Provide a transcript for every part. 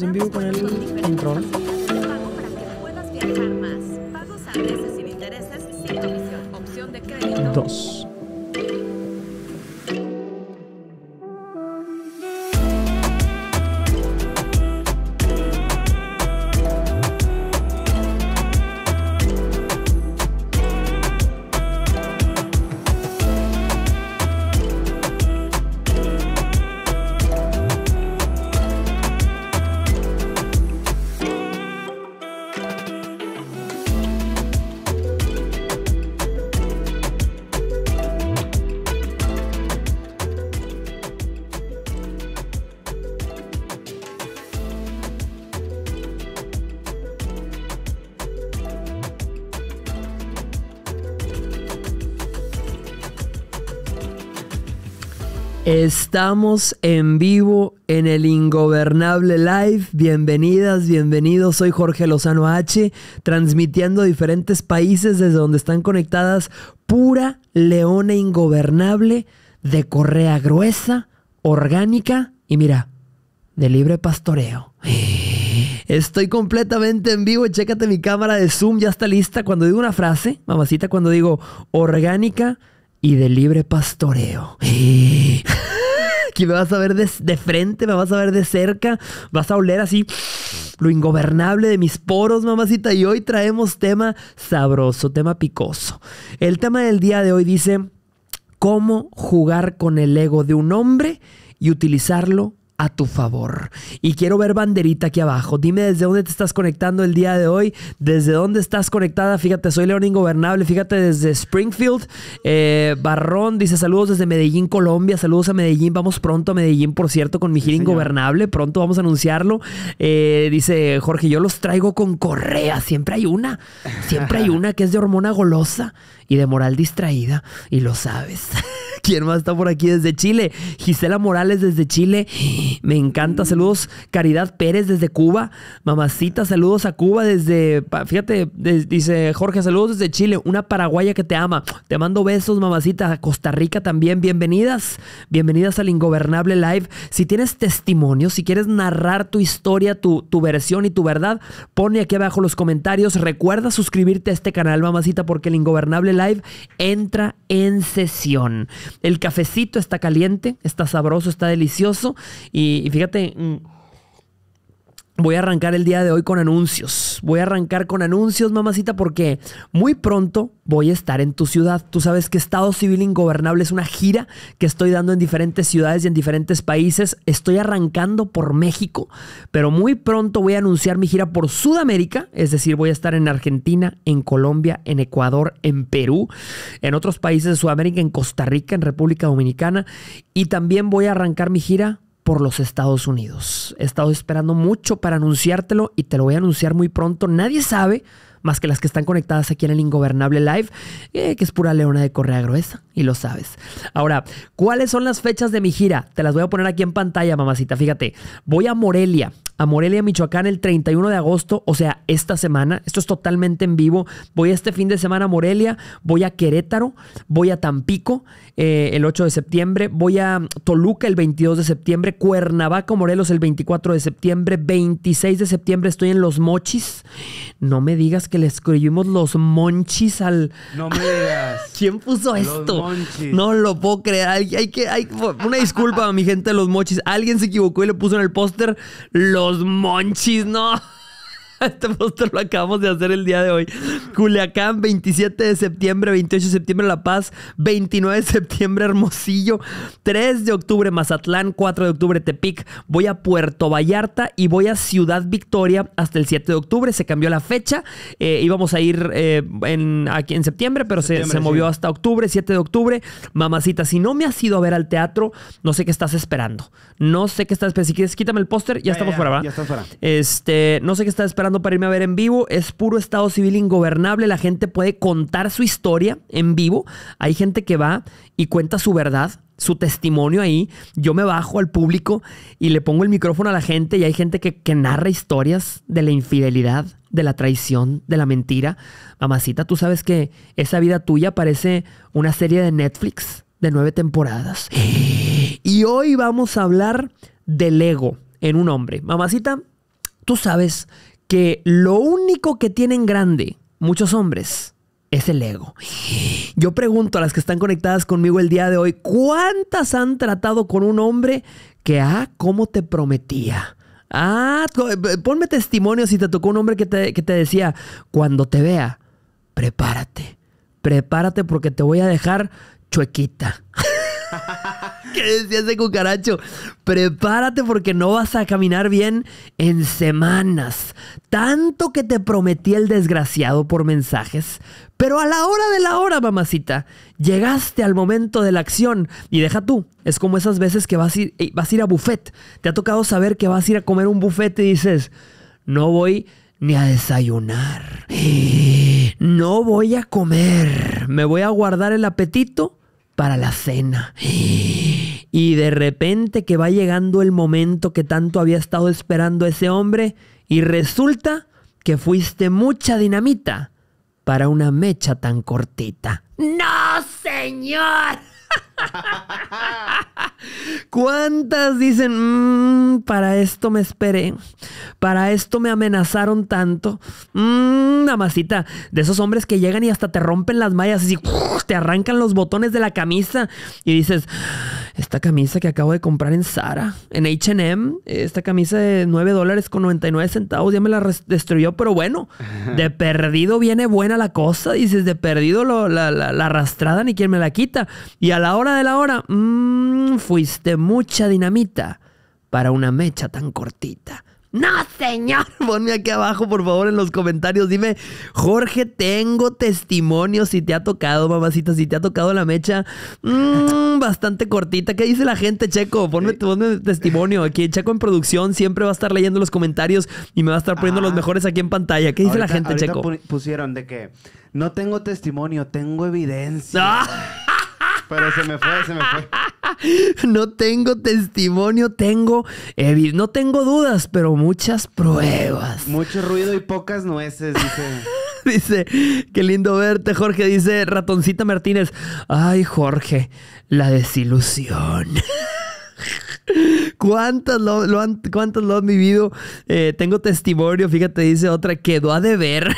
estamos en vivo con el control. pago Para que puedas viajar más. Pagos a meses sin intereses, sin comisión. Opción de crédito. Estamos en vivo en el Ingobernable Live. Bienvenidas, bienvenidos. Soy Jorge Lozano H, transmitiendo diferentes países desde donde están conectadas pura leona ingobernable de correa gruesa, orgánica y mira, de libre pastoreo. Estoy completamente en vivo. Chécate mi cámara de Zoom, ya está lista. Cuando digo una frase, mamacita, cuando digo orgánica y de libre pastoreo y me vas a ver de, de, frente, me vas a ver de cerca, vas a oler así lo ingobernable de mis poros, mamacita. Y hoy traemos tema sabroso, tema picoso. El tema del día de hoy dice, ¿cómo jugar con el ego de un hombre y utilizarlo a tu favor. Y quiero ver banderita aquí abajo. Dime desde dónde te estás conectando el día de hoy, desde dónde estás conectada. Fíjate, soy León Ingobernable, fíjate desde Springfield. Eh, Barrón dice saludos desde Medellín, Colombia. Saludos a Medellín. Vamos pronto a Medellín, por cierto, con mi gira Ingobernable. Pronto vamos a anunciarlo. Eh, dice Jorge, yo los traigo con correa. Siempre hay una. Siempre hay una que es de hormona golosa y de moral distraída y lo sabes. ¿Quién más está por aquí desde Chile? Gisela Morales desde Chile. Me encanta. Saludos. Caridad Pérez desde Cuba. Mamacita, saludos a Cuba desde... Fíjate, dice Jorge, saludos desde Chile. Una paraguaya que te ama. Te mando besos, mamacita. A Costa Rica también. Bienvenidas. Bienvenidas al Ingobernable Live. Si tienes testimonio, si quieres narrar tu historia, tu, tu versión y tu verdad, pone aquí abajo los comentarios. Recuerda suscribirte a este canal, mamacita, porque el Ingobernable Live entra en sesión. El cafecito está caliente, está sabroso, está delicioso y, y fíjate... Mm, Voy a arrancar el día de hoy con anuncios. Voy a arrancar con anuncios, mamacita, porque muy pronto voy a estar en tu ciudad. Tú sabes que Estado Civil Ingobernable es una gira que estoy dando en diferentes ciudades y en diferentes países. Estoy arrancando por México, pero muy pronto voy a anunciar mi gira por Sudamérica, es decir, voy a estar en Argentina, en Colombia, en Ecuador, en Perú, en otros países de Sudamérica, en Costa Rica, en República Dominicana, y también voy a arrancar mi gira por los Estados Unidos. He estado esperando mucho para anunciártelo y te lo voy a anunciar muy pronto. Nadie sabe más que las que están conectadas aquí en el Ingobernable Live, eh, que es pura leona de correa gruesa, y lo sabes. Ahora, ¿cuáles son las fechas de mi gira? Te las voy a poner aquí en pantalla, mamacita. Fíjate, voy a Morelia a Morelia, Michoacán el 31 de agosto, o sea, esta semana. Esto es totalmente en vivo. Voy este fin de semana a Morelia, voy a Querétaro, voy a Tampico eh, el 8 de septiembre, voy a Toluca el 22 de septiembre, Cuernavaca, Morelos el 24 de septiembre, 26 de septiembre estoy en Los Mochis. No me digas que le escribimos Los Monchis al... No me digas. ¿Quién puso esto? No lo puedo creer. Hay, que... Hay... Una disculpa a mi gente de Los Mochis. Alguien se equivocó y le puso en el póster Los those munchies, no. este postre lo acabamos de hacer el día de hoy. Culiacán, 27 de septiembre, 28 de septiembre La Paz, 29 de septiembre Hermosillo, 3 de octubre Mazatlán, 4 de octubre Tepic. Voy a Puerto Vallarta y voy a Ciudad Victoria hasta el 7 de octubre. Se cambió la fecha. Eh, íbamos a ir eh, en, aquí en septiembre, pero se, movió hasta octubre, 7 de octubre. Mamacita, si no me has ido a ver al teatro, no sé qué estás esperando. No sé qué estás esperando. Si quieres, quítame el póster, ya, estamos fuera, ¿verdad? Ya estamos fuera. Este, no sé qué estás esperando para irme a ver en vivo. Es puro estado civil ingobernable. La gente puede contar su historia en vivo. Hay gente que va y cuenta su verdad, su testimonio ahí. Yo me bajo al público y le pongo el micrófono a la gente y hay gente que, que narra historias de la infidelidad, de la traición, de la mentira. Mamacita, tú sabes que esa vida tuya parece una serie de Netflix de nueve temporadas. Y hoy vamos a hablar del ego en un hombre. Mamacita, tú sabes que lo único que tienen grande muchos hombres es el ego. Yo pregunto a las que están conectadas conmigo el día de hoy, ¿cuántas han tratado con un hombre que, ah, cómo te prometía? Ah, eh, ponme testimonio si te tocó un hombre que te, que te decía, cuando te vea, prepárate, prepárate porque te voy a dejar chuequita. ¿Qué decía ese cucaracho? Prepárate porque no vas a caminar bien en semanas. Tanto que te prometí el desgraciado por mensajes. Pero a la hora de la hora, mamacita, llegaste al momento de la acción. Y deja tú, es como esas veces que vas a ir, eh, vas a, ir a buffet. Te ha tocado saber que vas a ir a comer un buffet y dices, no voy ni a desayunar. No voy a comer. Me voy a guardar el apetito para la cena. Y de repente que va llegando el momento que tanto había estado esperando ese hombre y resulta que fuiste mucha dinamita para una mecha tan cortita. ¡No, señor! ¿Cuántas dicen, mm, para esto me esperé, para esto me amenazaron tanto? Mmm, más, de esos hombres que llegan y hasta te rompen las mallas, Y te arrancan los botones de la camisa y dices, esta camisa que acabo de comprar en Sara, en HM, esta camisa de 9 dólares con 99 centavos ya me la destruyó, pero bueno, de perdido viene buena la cosa, dices, de perdido la, arrastrada ni quien me la quita. Y a la hora de la hora, mm, fuiste mucha dinamita para una mecha tan cortita. No, señor. Ponme aquí abajo, por favor, en los comentarios. Dime, Jorge, tengo testimonio si te ha tocado, mamacita, si te ha tocado la mecha. Mm, bastante cortita. ¿Qué dice la gente, Checo? Ponme, ponme, testimonio. Aquí Checo en producción siempre va a estar leyendo los comentarios y me va a estar poniendo los mejores aquí en pantalla. ¿Qué dice la gente, Checo? Pusieron de que no tengo testimonio, tengo evidencia. ¡Ah! Pero se me fue, se me fue. No tengo testimonio, tengo. No tengo dudas, pero muchas pruebas. Mucho ruido y pocas nueces, dice. Dice, qué lindo verte, Jorge. Dice Ratoncita Martínez. Ay, Jorge, la desilusión. ¿Cuántas lo, cuántos lo han vivido? Eh, tengo testimonio, fíjate, dice otra, quedó a deber.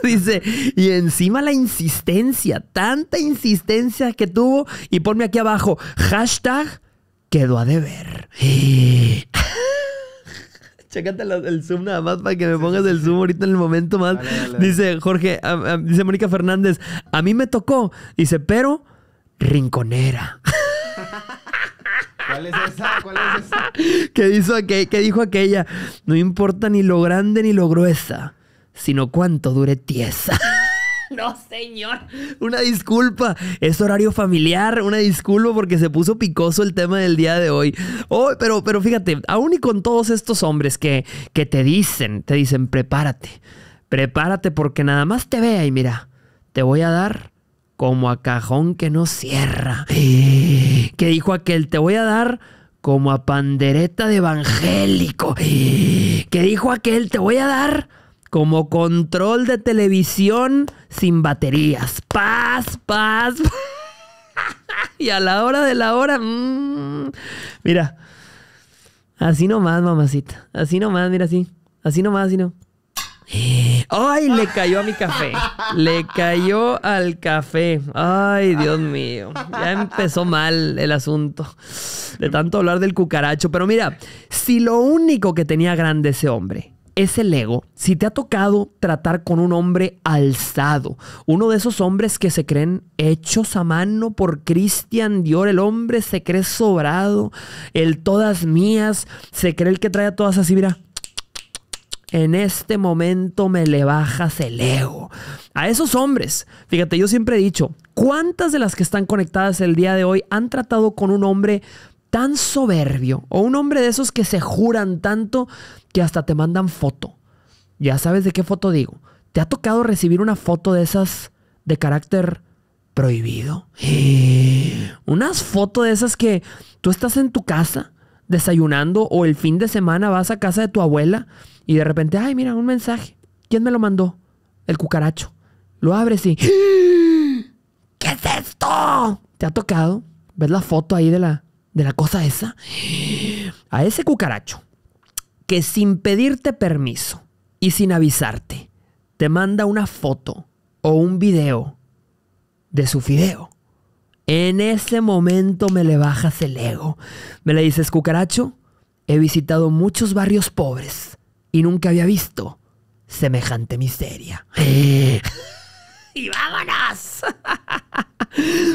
dice, y encima la insistencia, tanta insistencia que tuvo, y ponme aquí abajo, hashtag quedó a deber. Chécate el zoom nada más para que me pongas el zoom ahorita en el momento más. Dice Jorge, dice Mónica Fernández, a mí me tocó. Dice, pero rinconera. ¿Cuál es esa? ¿Cuál es esa? ¿Qué, hizo ¿Qué dijo aquella? No importa ni lo grande ni lo gruesa sino cuánto dure tiesa. No, señor. Una disculpa. Es horario familiar. Una disculpa porque se puso picoso el tema del día de hoy. Oh, pero, pero fíjate, aún y con todos estos hombres que, que te dicen, te dicen, prepárate. Prepárate porque nada más te vea y mira, te voy a dar como a cajón que no cierra. Que dijo aquel, te voy a dar como a pandereta de evangélico. Que dijo aquel, te voy a dar como control de televisión sin baterías. Paz, paz. y a la hora de la hora, mm. mira, así nomás, mamacita. Así nomás, mira, así. Así nomás, así no. Eh, ay, le cayó a mi café. Le cayó al café. Ay, Dios mío. Ya empezó mal el asunto. De tanto hablar del cucaracho. Pero mira, si lo único que tenía grande ese hombre es el ego, si te ha tocado tratar con un hombre alzado, uno de esos hombres que se creen hechos a mano por Christian Dior, el hombre se cree sobrado, el todas mías, se cree el que trae a todas así, mira, en este momento me le bajas el ego. A esos hombres, fíjate, yo siempre he dicho, ¿cuántas de las que están conectadas el día de hoy han tratado con un hombre tan soberbio o un hombre de esos que se juran tanto que hasta te mandan foto. Ya sabes de qué foto digo. ¿Te ha tocado recibir una foto de esas de carácter prohibido? Unas fotos de esas que tú estás en tu casa desayunando o el fin de semana vas a casa de tu abuela y de repente, ay, mira, un mensaje. ¿Quién me lo mandó? El cucaracho. Lo abres y... ¿Qué es esto? ¿Te ha tocado? ¿Ves la foto ahí de la, de la cosa esa? A ese cucaracho que sin pedirte permiso y sin avisarte, te manda una foto o un video de su fideo. En ese momento me le bajas el ego. Me le dices, cucaracho, he visitado muchos barrios pobres y nunca había visto semejante miseria. y vámonos.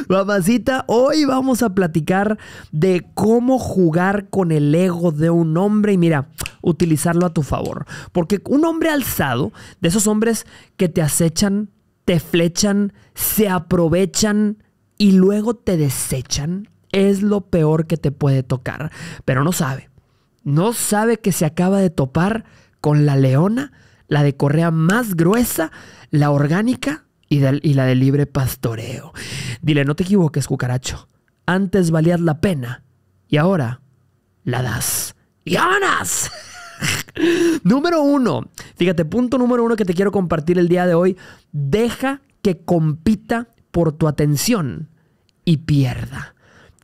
Mamacita, hoy vamos a platicar de cómo jugar con el ego de un hombre y mira, utilizarlo a tu favor. Porque un hombre alzado, de esos hombres que te acechan, te flechan, se aprovechan y luego te desechan, es lo peor que te puede tocar. Pero no sabe, no sabe que se acaba de topar con la leona, la de correa más gruesa, la orgánica, y, la de libre pastoreo. Dile, no te equivoques, cucaracho. Antes valías la pena y ahora la das. ¡Y ganas! número uno. Fíjate, punto número uno que te quiero compartir el día de hoy. Deja que compita por tu atención y pierda.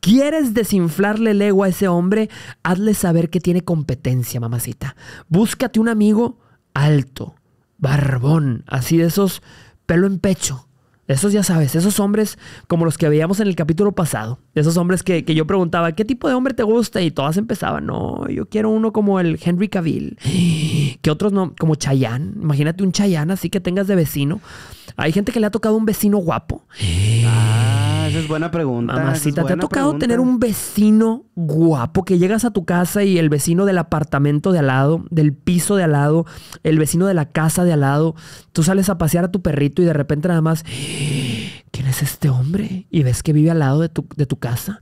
¿Quieres desinflarle el ego a ese hombre? Hazle saber que tiene competencia, mamacita. Búscate un amigo alto, barbón, así de esos pelo en pecho. Esos ya sabes, esos hombres como los que veíamos en el capítulo pasado. Esos hombres que, yo preguntaba, ¿qué tipo de hombre te gusta? Y todas empezaban, no, yo quiero uno como el Henry Cavill. Que otros no, como Chayán. Imagínate un Chayán así que tengas de vecino. Hay gente que le ha tocado un vecino guapo. Ah es buena pregunta. Mamacita, ¿te ha tocado tener un vecino guapo que llegas a tu casa y el vecino del apartamento de al lado, del piso de al lado, el vecino de la casa de al lado, tú sales a pasear a tu perrito y de repente nada más, ¿quién es este hombre? Y ves que vive al lado de tu, casa.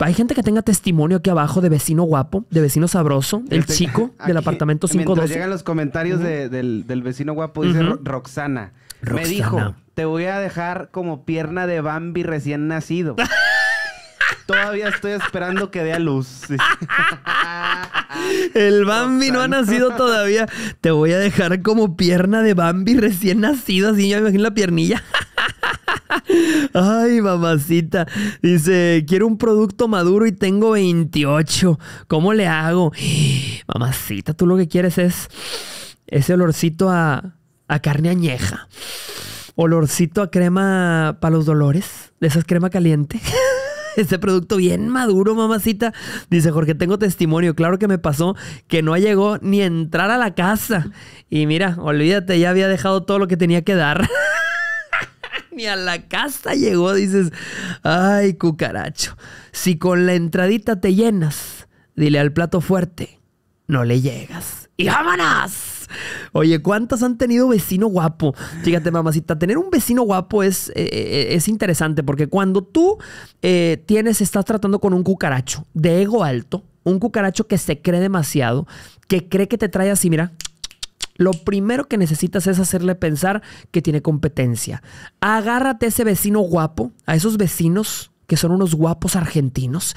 Hay gente que tenga testimonio aquí abajo de vecino guapo, de vecino sabroso, este, el chico del apartamento 512. Llegan los comentarios del, vecino guapo, dice Roxana. Me dijo, te voy a dejar como pierna de Bambi recién nacido. Todavía estoy esperando que dé a luz. El Bambi no ha nacido todavía. Te voy a dejar como pierna de Bambi recién nacido. Así yo me imagino la piernilla. Ay, mamacita. Dice, quiero un producto maduro y tengo 28. ¿Cómo le hago? Mamacita, tú lo que quieres es ese olorcito a a carne añeja. Olorcito a crema para los dolores, de esas crema caliente. este producto bien maduro, mamacita. Dice Jorge, tengo testimonio. Claro que me pasó que no llegó ni entrar a la casa. Y mira, olvídate, ya había dejado todo lo que tenía que dar. ni a la casa llegó, dices. Ay, cucaracho. Si con la entradita te llenas, dile al plato fuerte, no le llegas. ¡Y vámonos! Oye, ¿cuántas han tenido vecino guapo? Fíjate, mamacita, tener un vecino guapo es, eh, eh, es interesante porque cuando tú eh, tienes, estás tratando con un cucaracho de ego alto, un cucaracho que se cree demasiado, que cree que te trae así, mira, lo primero que necesitas es hacerle pensar que tiene competencia. Agárrate a ese vecino guapo, a esos vecinos que son unos guapos argentinos,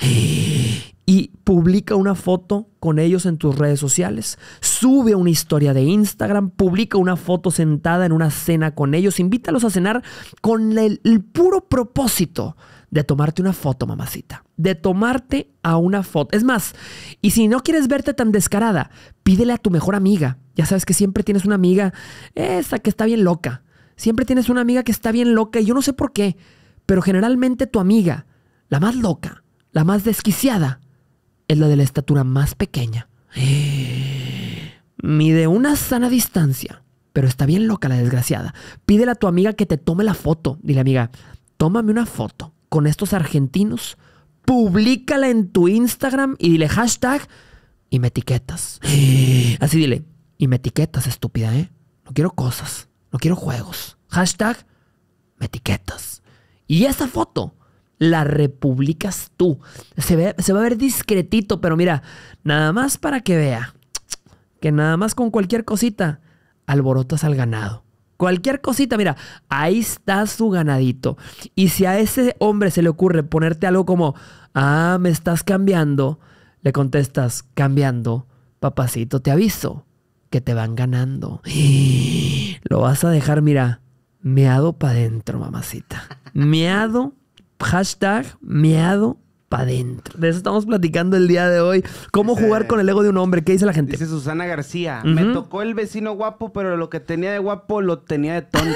y publica una foto con ellos en tus redes sociales, sube una historia de Instagram, publica una foto sentada en una cena con ellos, invítalos a cenar con el, puro propósito de tomarte una foto, mamacita. De tomarte a una foto. Es más, y si no quieres verte tan descarada, pídele a tu mejor amiga. Ya sabes que siempre tienes una amiga, esa que está bien loca. Siempre tienes una amiga que está bien loca y yo no sé por qué. Pero generalmente tu amiga, la más loca, la más desquiciada, es la de la estatura más pequeña. Mide una sana distancia, pero está bien loca la desgraciada. Pídele a tu amiga que te tome la foto. Dile, amiga, tómame una foto con estos argentinos, publícala en tu Instagram y dile hashtag y me etiquetas. Así dile, y me etiquetas, estúpida, ¿eh? No quiero cosas, no quiero juegos. Hashtag me etiquetas. Y esa foto la republicas tú. Se, se va a ver discretito, pero mira, nada más para que vea que nada más con cualquier cosita alborotas al ganado. Cualquier cosita, mira, ahí está su ganadito. Y si a ese hombre se le ocurre ponerte algo como, ah, me estás cambiando, le contestas, cambiando, papacito, te aviso que te van ganando. Lo vas a dejar, mira, meado para adentro, mamacita. Meado, hashtag, meado para adentro. De eso estamos platicando el día de hoy. ¿Cómo jugar con el ego de un hombre? ¿Qué dice la gente? Dice Susana García. Me tocó el vecino guapo, pero lo que tenía de guapo lo tenía de tonto.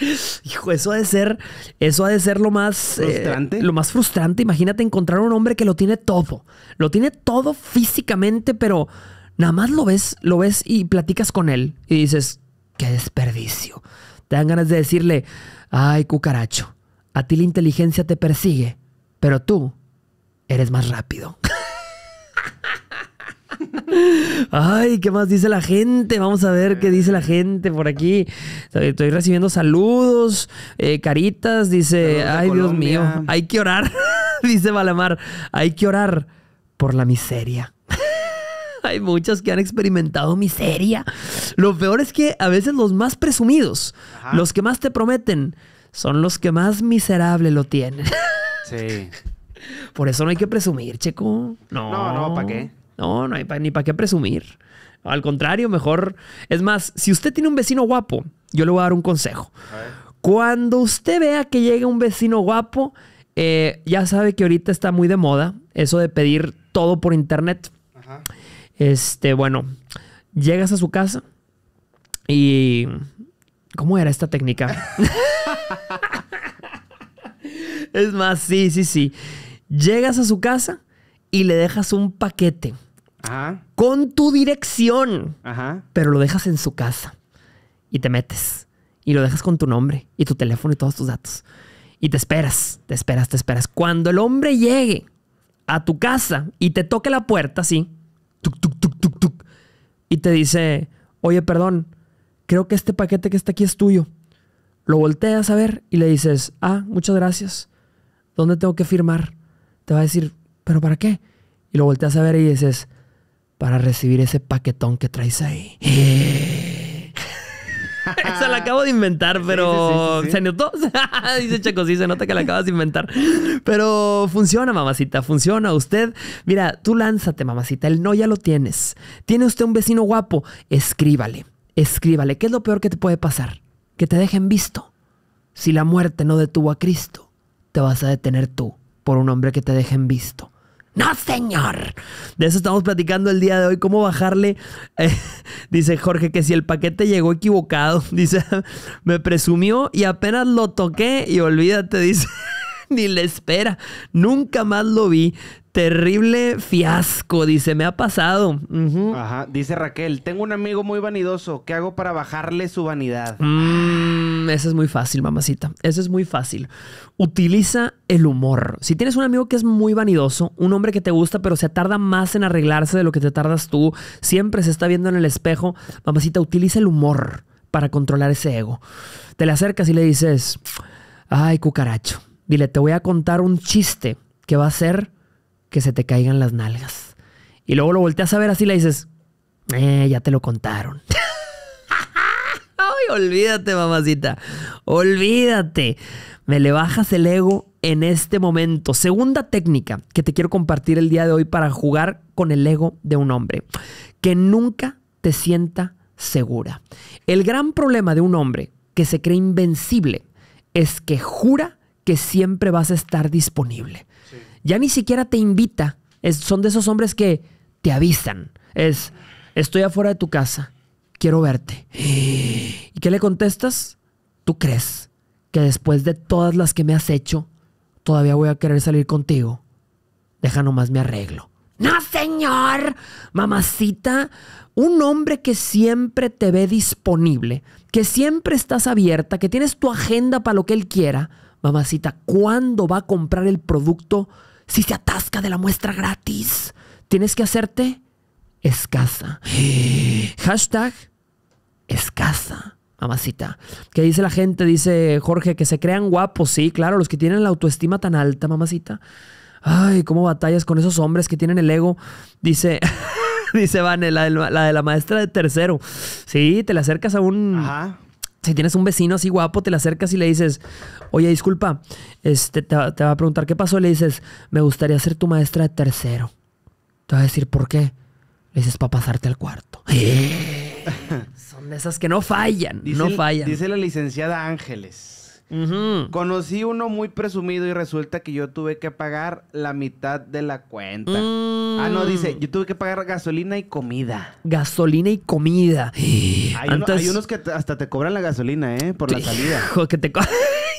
Hijo, eso ha de ser, eso ha de ser lo más eh, frustrante. lo más frustrante. Imagínate encontrar un hombre que lo tiene todo. Lo tiene todo físicamente, pero nada más lo ves, lo ves y platicas con él y dices, qué desperdicio. Te dan ganas de decirle, ay cucaracho, a ti la inteligencia te persigue, pero tú eres más rápido. Ay, ¿qué más dice la gente? Vamos a ver qué dice la gente por aquí. Estoy recibiendo saludos, eh, caritas, dice, ay Dios mío, hay que orar, dice Balamar, hay que orar por la miseria. Hay muchas que han experimentado miseria. Lo peor es que a veces los más presumidos, los que más te prometen, son los que más miserable lo tienen. Sí. Por eso no hay que presumir, checo. No, no, ¿para qué? No, no hay ni para qué presumir. Al contrario, mejor. Es más, si usted tiene un vecino guapo, yo le voy a dar un consejo. Cuando usted vea que llega un vecino guapo, eh, ya sabe que ahorita está muy de moda eso de pedir todo por internet. Ajá. Este, bueno, llegas a su casa y... ¿Cómo era esta técnica? es más, sí, sí, sí. Llegas a su casa y le dejas un paquete con tu dirección, pero lo dejas en su casa y te metes y lo dejas con tu nombre y tu teléfono y todos tus datos. Y te esperas, te esperas, te esperas. Cuando el hombre llegue a tu casa y te toque la puerta, sí, y te dice, oye, perdón, creo que este paquete que está aquí es tuyo. Lo volteas a ver y le dices, ah, muchas gracias. ¿Dónde tengo que firmar? Te va a decir, ¿pero para qué? Y lo volteas a ver y dices, para recibir ese paquetón que traes ahí. se la acabo de inventar, pero se notó. Dice Chaco sí, se nota que la acabas de inventar. Pero funciona, mamacita, funciona. Usted, mira, tú lánzate, mamacita. El no ya lo tienes. Tiene usted un vecino guapo, escríbale, escríbale. ¿Qué es lo peor que te puede pasar? Que te dejen visto. Si la muerte no detuvo a Cristo, te vas a detener tú por un hombre que te dejen visto. No, señor. De eso estamos platicando el día de hoy, cómo bajarle. Eh, dice Jorge que si el paquete llegó equivocado, dice, me presumió y apenas lo toqué y olvídate, dice, ni le espera. Nunca más lo vi. Terrible fiasco, dice, me ha pasado. Ajá, dice Raquel, tengo un amigo muy vanidoso, ¿qué hago para bajarle su vanidad? Mm eso es muy fácil, mamacita. Eso es muy fácil. Utiliza el humor. Si tienes un amigo que es muy vanidoso, un hombre que te gusta, pero se tarda más en arreglarse de lo que te tardas tú, siempre se está viendo en el espejo, mamacita, utiliza el humor para controlar ese ego. Te le acercas y le dices, ay, cucaracho, dile, te voy a contar un chiste que va a hacer que se te caigan las nalgas. Y luego lo volteas a ver así y le dices, eh, ya te lo contaron. olvídate, mamacita. Olvídate. Me le bajas el ego en este momento. Segunda técnica que te quiero compartir el día de hoy para jugar con el ego de un hombre. Que nunca te sienta segura. El gran problema de un hombre que se cree invencible es que jura que siempre vas a estar disponible. Ya ni siquiera te invita. Es, son de esos hombres que te avisan. Es, estoy afuera de tu casa quiero verte. ¿Y qué le contestas? ¿Tú crees que después de todas las que me has hecho, todavía voy a querer salir contigo? Deja nomás me arreglo. No, señor. Mamacita, un hombre que siempre te ve disponible, que siempre estás abierta, que tienes tu agenda para lo que él quiera. Mamacita, ¿cuándo va a comprar el producto si se atasca de la muestra gratis? Tienes que hacerte escasa. Hashtag escasa, mamacita. ¿Qué dice la gente, dice Jorge, que se crean guapos, sí, claro, los que tienen la autoestima tan alta, mamacita. Ay, cómo batallas con esos hombres que tienen el ego. Dice, dice Vane, la de la, maestra de tercero. Sí, te le acercas a un... Ajá si tienes un vecino así guapo, te le acercas y le dices, oye, disculpa, este, te, va a preguntar qué pasó, le dices, me gustaría ser tu maestra de tercero. Te va a decir, ¿por qué? Le dices, para pasarte al cuarto. Son de esas que no fallan, dice, no fallan. Dice la licenciada Ángeles. Conocí uno muy presumido y resulta que yo tuve que pagar la mitad de la cuenta. Mm. Ah, no, dice, yo tuve que pagar gasolina y comida. Gasolina y comida. hay, unos que hasta te cobran la gasolina, ¿eh? Por la salida.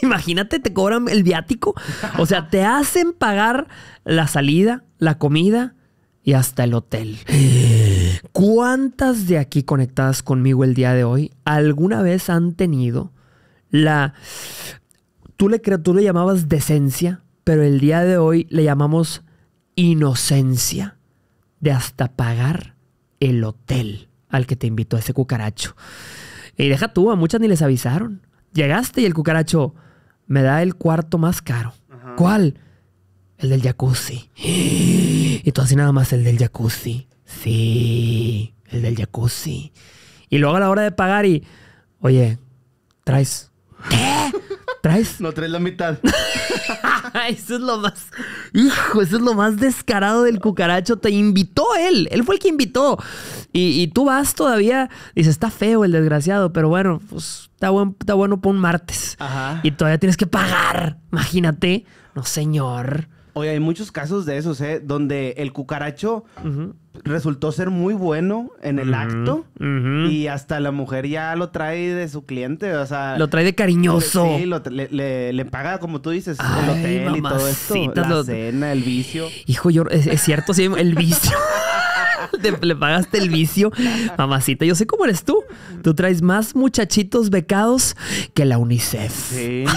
Imagínate, te cobran el viático. O sea, te hacen pagar la salida, la comida y hasta el hotel. ¿Cuántas de aquí conectadas conmigo el día de hoy alguna vez han tenido la... Tú le, le llamabas decencia, pero el día de hoy le llamamos inocencia de hasta pagar el hotel al que te invitó ese cucaracho. Y deja tú, a muchas ni les avisaron. Llegaste y el cucaracho me da el cuarto más caro. ¿Cuál? El del jacuzzi. Y tú así nada más el del jacuzzi. Sí, el del jacuzzi. Y luego a la hora de pagar y, oye, traes. ¿Qué? ¿Traes? No traes la mitad. eso es lo más. Hijo, eso es lo más descarado del cucaracho. Te invitó él. Él fue el que invitó. Y, tú vas todavía. Dices, está feo el desgraciado, pero bueno, pues está, está bueno para un martes. Ajá. Y todavía tienes que pagar. Imagínate. No, señor. Oye, hay muchos casos de esos, ¿eh? Donde el cucaracho resultó ser muy bueno en el acto y hasta la mujer ya lo trae de su cliente, o sea... Lo trae de cariñoso. Sí, le, paga, como tú dices, el hotel y todo esto. la cena, el vicio. Hijo, yo, es, cierto, sí, el vicio. le pagaste el vicio. Mamacita, yo sé cómo eres tú. Tú traes más muchachitos becados que la UNICEF. Sí.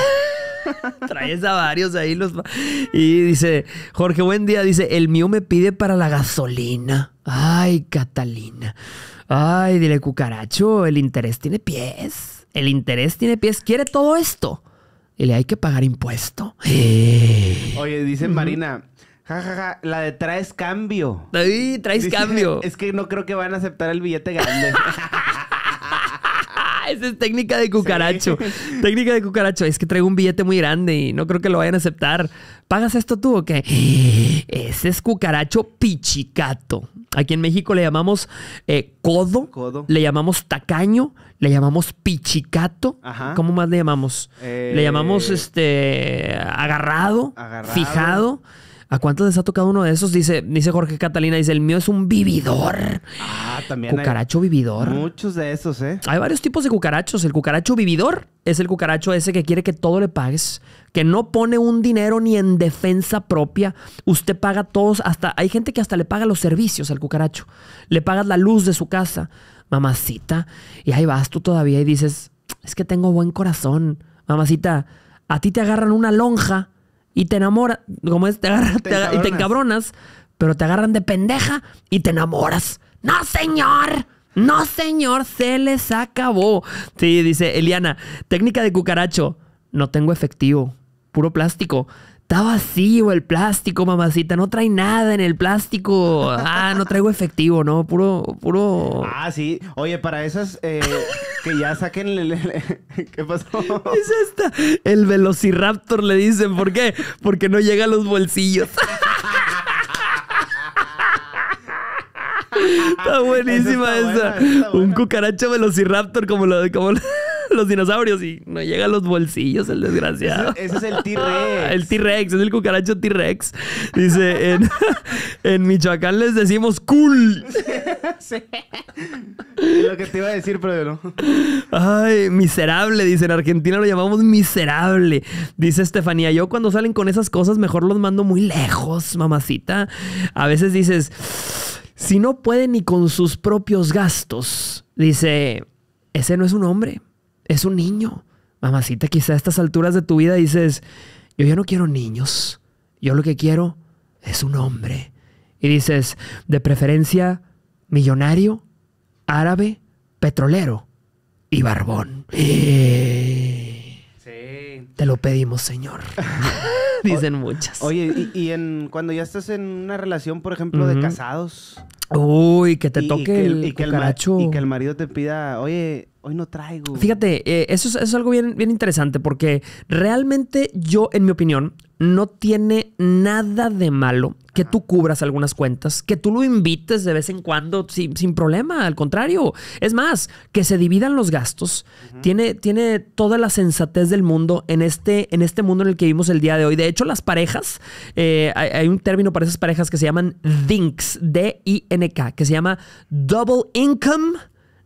Traes a varios ahí los... Y dice, Jorge, buen día. Dice, el mío me pide para la gasolina. Ay, Catalina. Ay, dile cucaracho, el interés tiene pies. El interés tiene pies. Quiere todo esto. Y le hay que pagar impuesto. Eh. Oye, dice Marina, Ja, La de traes cambio. Ay, traes cambio. Es que no creo que van a aceptar el billete grande. Esa es técnica de cucaracho. Técnica de cucaracho. Es que traigo un billete muy grande y no creo que lo vayan a aceptar. ¿Pagas esto tú o qué? Ese es cucaracho pichicato. Aquí en México le llamamos eh, codo, le llamamos tacaño, le llamamos pichicato. Ajá. ¿Cómo más le llamamos? Le llamamos eh, este agarrado. fijado. ¿A cuántos les ha tocado uno de esos? Dice, dice Jorge Catalina, dice, el mío es un vividor. Ah, también. Cucaracho vividor. Muchos de esos, ¿eh? Hay varios tipos de cucarachos. El cucaracho vividor es el cucaracho ese que quiere que todo le pagues, que no pone un dinero ni en defensa propia. Usted paga todos, hasta hay gente que hasta le paga los servicios al cucaracho. Le pagas la luz de su casa, mamacita. Y ahí vas tú todavía y dices, es que tengo buen corazón, mamacita. A ti te agarran una lonja y te enamora, como es, te, agarra, y te encabronas, pero te agarran de pendeja y te enamoras. ¡No, señor! No, señor, se les acabó. Sí, dice Eliana, técnica de cucaracho. No tengo efectivo, puro plástico. Está vacío el plástico, mamacita. No trae nada en el plástico. Ah, no traigo efectivo, ¿no? Puro, puro. Ah, sí. Oye, para esas eh, que ya saquen. El, ¿Qué pasó? Es esta. El velociraptor le dicen. ¿Por qué? Porque no llega a los bolsillos. está buenísima esa. Un cucaracho velociraptor como lo. Como los dinosaurios y no llega a los bolsillos el desgraciado. Ese, es el T-Rex. El T-Rex, es el cucaracho T-Rex. Dice, en, Michoacán les decimos cool. Lo que te iba a decir, pero no. Ay, miserable, dice. En Argentina lo llamamos miserable. Dice Estefanía, yo cuando salen con esas cosas mejor los mando muy lejos, mamacita. A veces dices, si no puede ni con sus propios gastos, dice, ese no es un hombre. Es un niño. Mamacita, quizá a estas alturas de tu vida dices, yo ya no quiero niños. Yo lo que quiero es un hombre. Y dices, de preferencia, millonario, árabe, petrolero y barbón. Sí. Te lo pedimos, Señor. Dicen muchas. Oye, y, en cuando ya estás en una relación, por ejemplo, de casados. Uy, que te toque que el, el, que el, y que el marido te pida, oye, hoy no traigo. Fíjate, eh, eso, es, algo bien, interesante porque realmente yo, en mi opinión, no tiene nada de malo que tú cubras algunas cuentas, que tú lo invites de vez en cuando sin, sin problema, al contrario. Es más, que se dividan los gastos. Tiene, tiene toda la sensatez del mundo en este, en este mundo en el que vivimos el día de hoy. De hecho, las parejas, eh, hay, un término para esas parejas que se llaman DINKs, D-I-N-K, que se llama Double Income,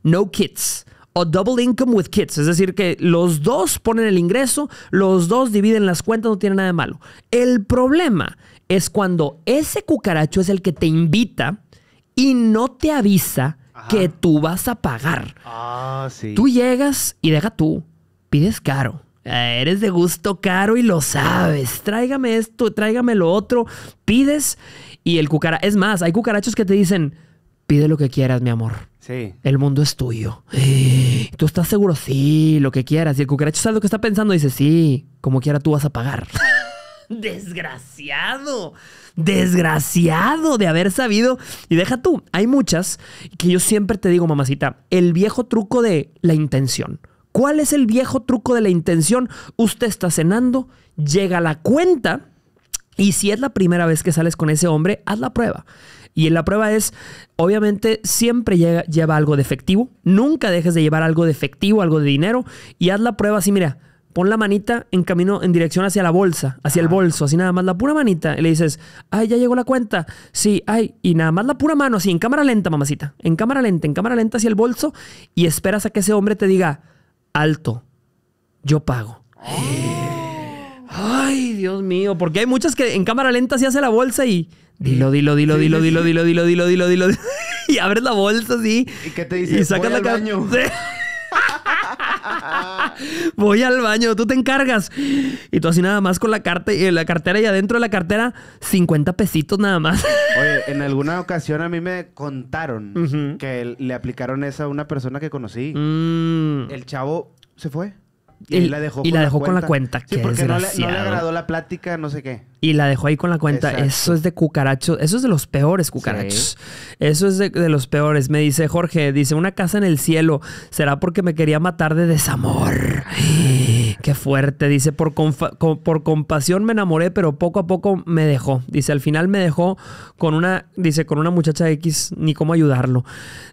No Kids o double income with kids. Es decir, que los dos ponen el ingreso, los dos dividen las cuentas, no tiene nada de malo. El problema es cuando ese cucaracho es el que te invita y no te avisa que tú vas a pagar. Ah, sí. Tú llegas y deja tú, pides caro. Eres de gusto caro y lo sabes. Tráigame esto, tráigame lo otro. Pides y el cucaracho. Es más, hay cucarachos que te dicen, pide lo que quieras, mi amor. Sí. El mundo es tuyo. Eh, tú estás seguro, sí, lo que quieras. Y el cucaracho sabe lo que está pensando y dice, sí, como quiera tú vas a pagar. desgraciado, desgraciado de haber sabido. Y deja tú, hay muchas que yo siempre te digo, mamacita, el viejo truco de la intención. ¿Cuál es el viejo truco de la intención? Usted está cenando, llega la cuenta y si es la primera vez que sales con ese hombre, haz la prueba. Y la prueba es, obviamente, siempre lleva, algo de efectivo. Nunca dejes de llevar algo de efectivo, algo de dinero. Y haz la prueba así, mira, pon la manita en camino, en dirección hacia la bolsa, hacia el bolso, así nada más, la pura manita. Y le dices, ay, ya llegó la cuenta. Sí, ay, y nada más la pura mano, así en cámara lenta, mamacita. En cámara lenta, en cámara lenta hacia el bolso. Y esperas a que ese hombre te diga, alto, yo pago. Oh. Ay, Dios mío, porque hay muchas que en cámara lenta se hace la bolsa y... Dilo, dilo, dilo, dilo, dilo, dilo, dilo, dilo, dilo, dilo, Y abres la bolsa así. ¿Y qué te dice? Voy al baño. Voy al baño, tú te encargas. Y tú así nada más con la, carta, y eh, la cartera y adentro de la cartera, 50 pesitos nada más. Oye, en alguna ocasión a mí me contaron que le aplicaron eso a una persona que conocí. Mm. El chavo se fue. Y, la dejó, con, la cuenta. que le, agradó la plática, no sé qué. Y la dejó ahí con la cuenta. Eso es de cucarachos. Eso es de los peores cucarachos. Eso es de, de, los peores. Me dice Jorge, dice, una casa en el cielo. ¿Será porque me quería matar de desamor? Qué fuerte, dice, por, por compasión me enamoré, pero poco a poco me dejó. Dice, al final me dejó con una, dice, con una muchacha X, ni cómo ayudarlo.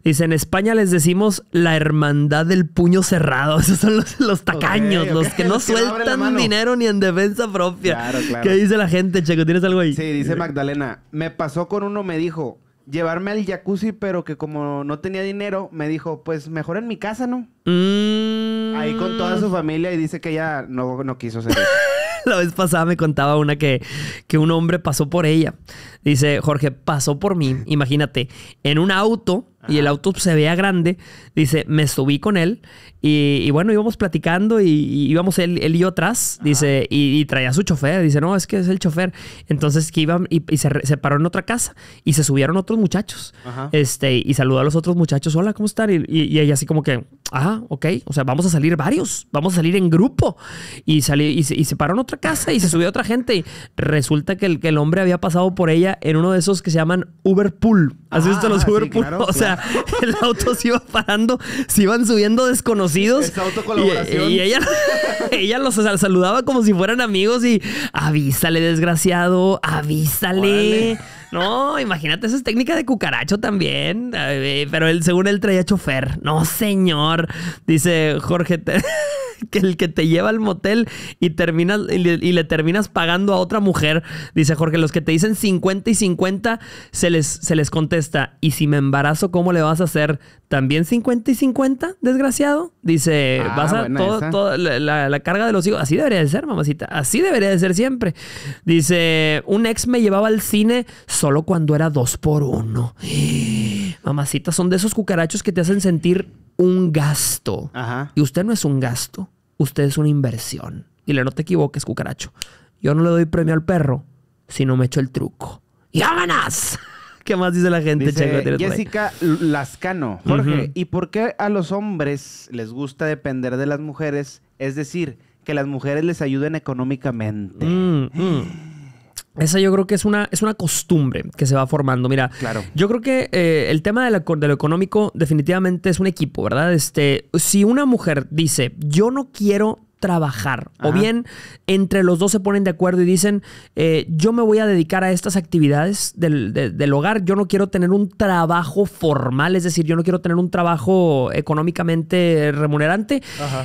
Dice, en España les decimos la hermandad del puño cerrado. Esos son los, tacaños, los que no sueltan dinero ni en defensa propia. Claro, claro. ¿Qué dice la gente, Checo? ¿Tienes algo ahí? Sí, dice eh, Magdalena, me pasó con uno, me dijo, llevarme al jacuzzi, pero que como no tenía dinero, me dijo, pues mejor en mi casa, ¿no? Mm. Ahí con toda su familia y dice que ella no, no quiso ser. La vez pasada me contaba una que, que un hombre pasó por ella. Dice Jorge, pasó por mí, imagínate, en un auto y el auto pues, se veía grande. Dice, me subí con él y, bueno, íbamos platicando y, íbamos él, y yo atrás. Dice, y, traía su chofer. Dice, no, es que es el chofer. Entonces que iban y, se, paró en otra casa y se subieron otros muchachos. Este, y saludó a los otros muchachos, hola, ¿cómo están? Y, ella así como que, ah, ok, o sea, vamos a salir varios, vamos a salir en grupo. Y, y, se, se paró en otra casa y se subió otra gente. Y resulta que el, que el hombre había pasado por ella en uno de esos que se llaman Uber Pool. ¿Has los ah, Uber Pool? o sea, el auto se iba parando, se iban subiendo desconocidos. Y, y, ella, ella los saludaba como si fueran amigos y avísale, desgraciado, avísale. No, imagínate, esa es técnica de cucaracho también. Pero él, según él, traía chofer. No, señor. Dice Jorge. que el que te lleva al motel y, terminas, y, le, terminas pagando a otra mujer. Dice Jorge, los que te dicen 50 y 50, se les, se les contesta, ¿y si me embarazo, cómo le vas a hacer? ¿También 50 y 50, desgraciado? Dice, ah, vas a toda la, carga de los hijos. Así debería de ser, mamacita. Así debería de ser siempre. Dice, un ex me llevaba al cine solo cuando era dos por uno. Mamacita, son de esos cucarachos que te hacen sentir un gasto. Ajá. Y usted no es un gasto, usted es una inversión. Y le, no te equivoques, cucaracho. Yo no le doy premio al perro si no me echo el truco. ¡Y ¿Qué más dice la gente, Jessica Lascano. Jorge, ¿y por qué a los hombres les gusta depender de las mujeres? Es decir, que las mujeres les ayuden económicamente. Mm, mm. Esa yo creo que es una, es una costumbre que se va formando. Mira, claro. yo creo que eh, el tema de, de, lo económico definitivamente es un equipo, ¿verdad? Este, si una mujer dice, yo no quiero trabajar, o bien entre los dos se ponen de acuerdo y dicen, eh, yo me voy a dedicar a estas actividades del, hogar, yo no quiero tener un trabajo formal, es decir, yo no quiero tener un trabajo económicamente remunerante,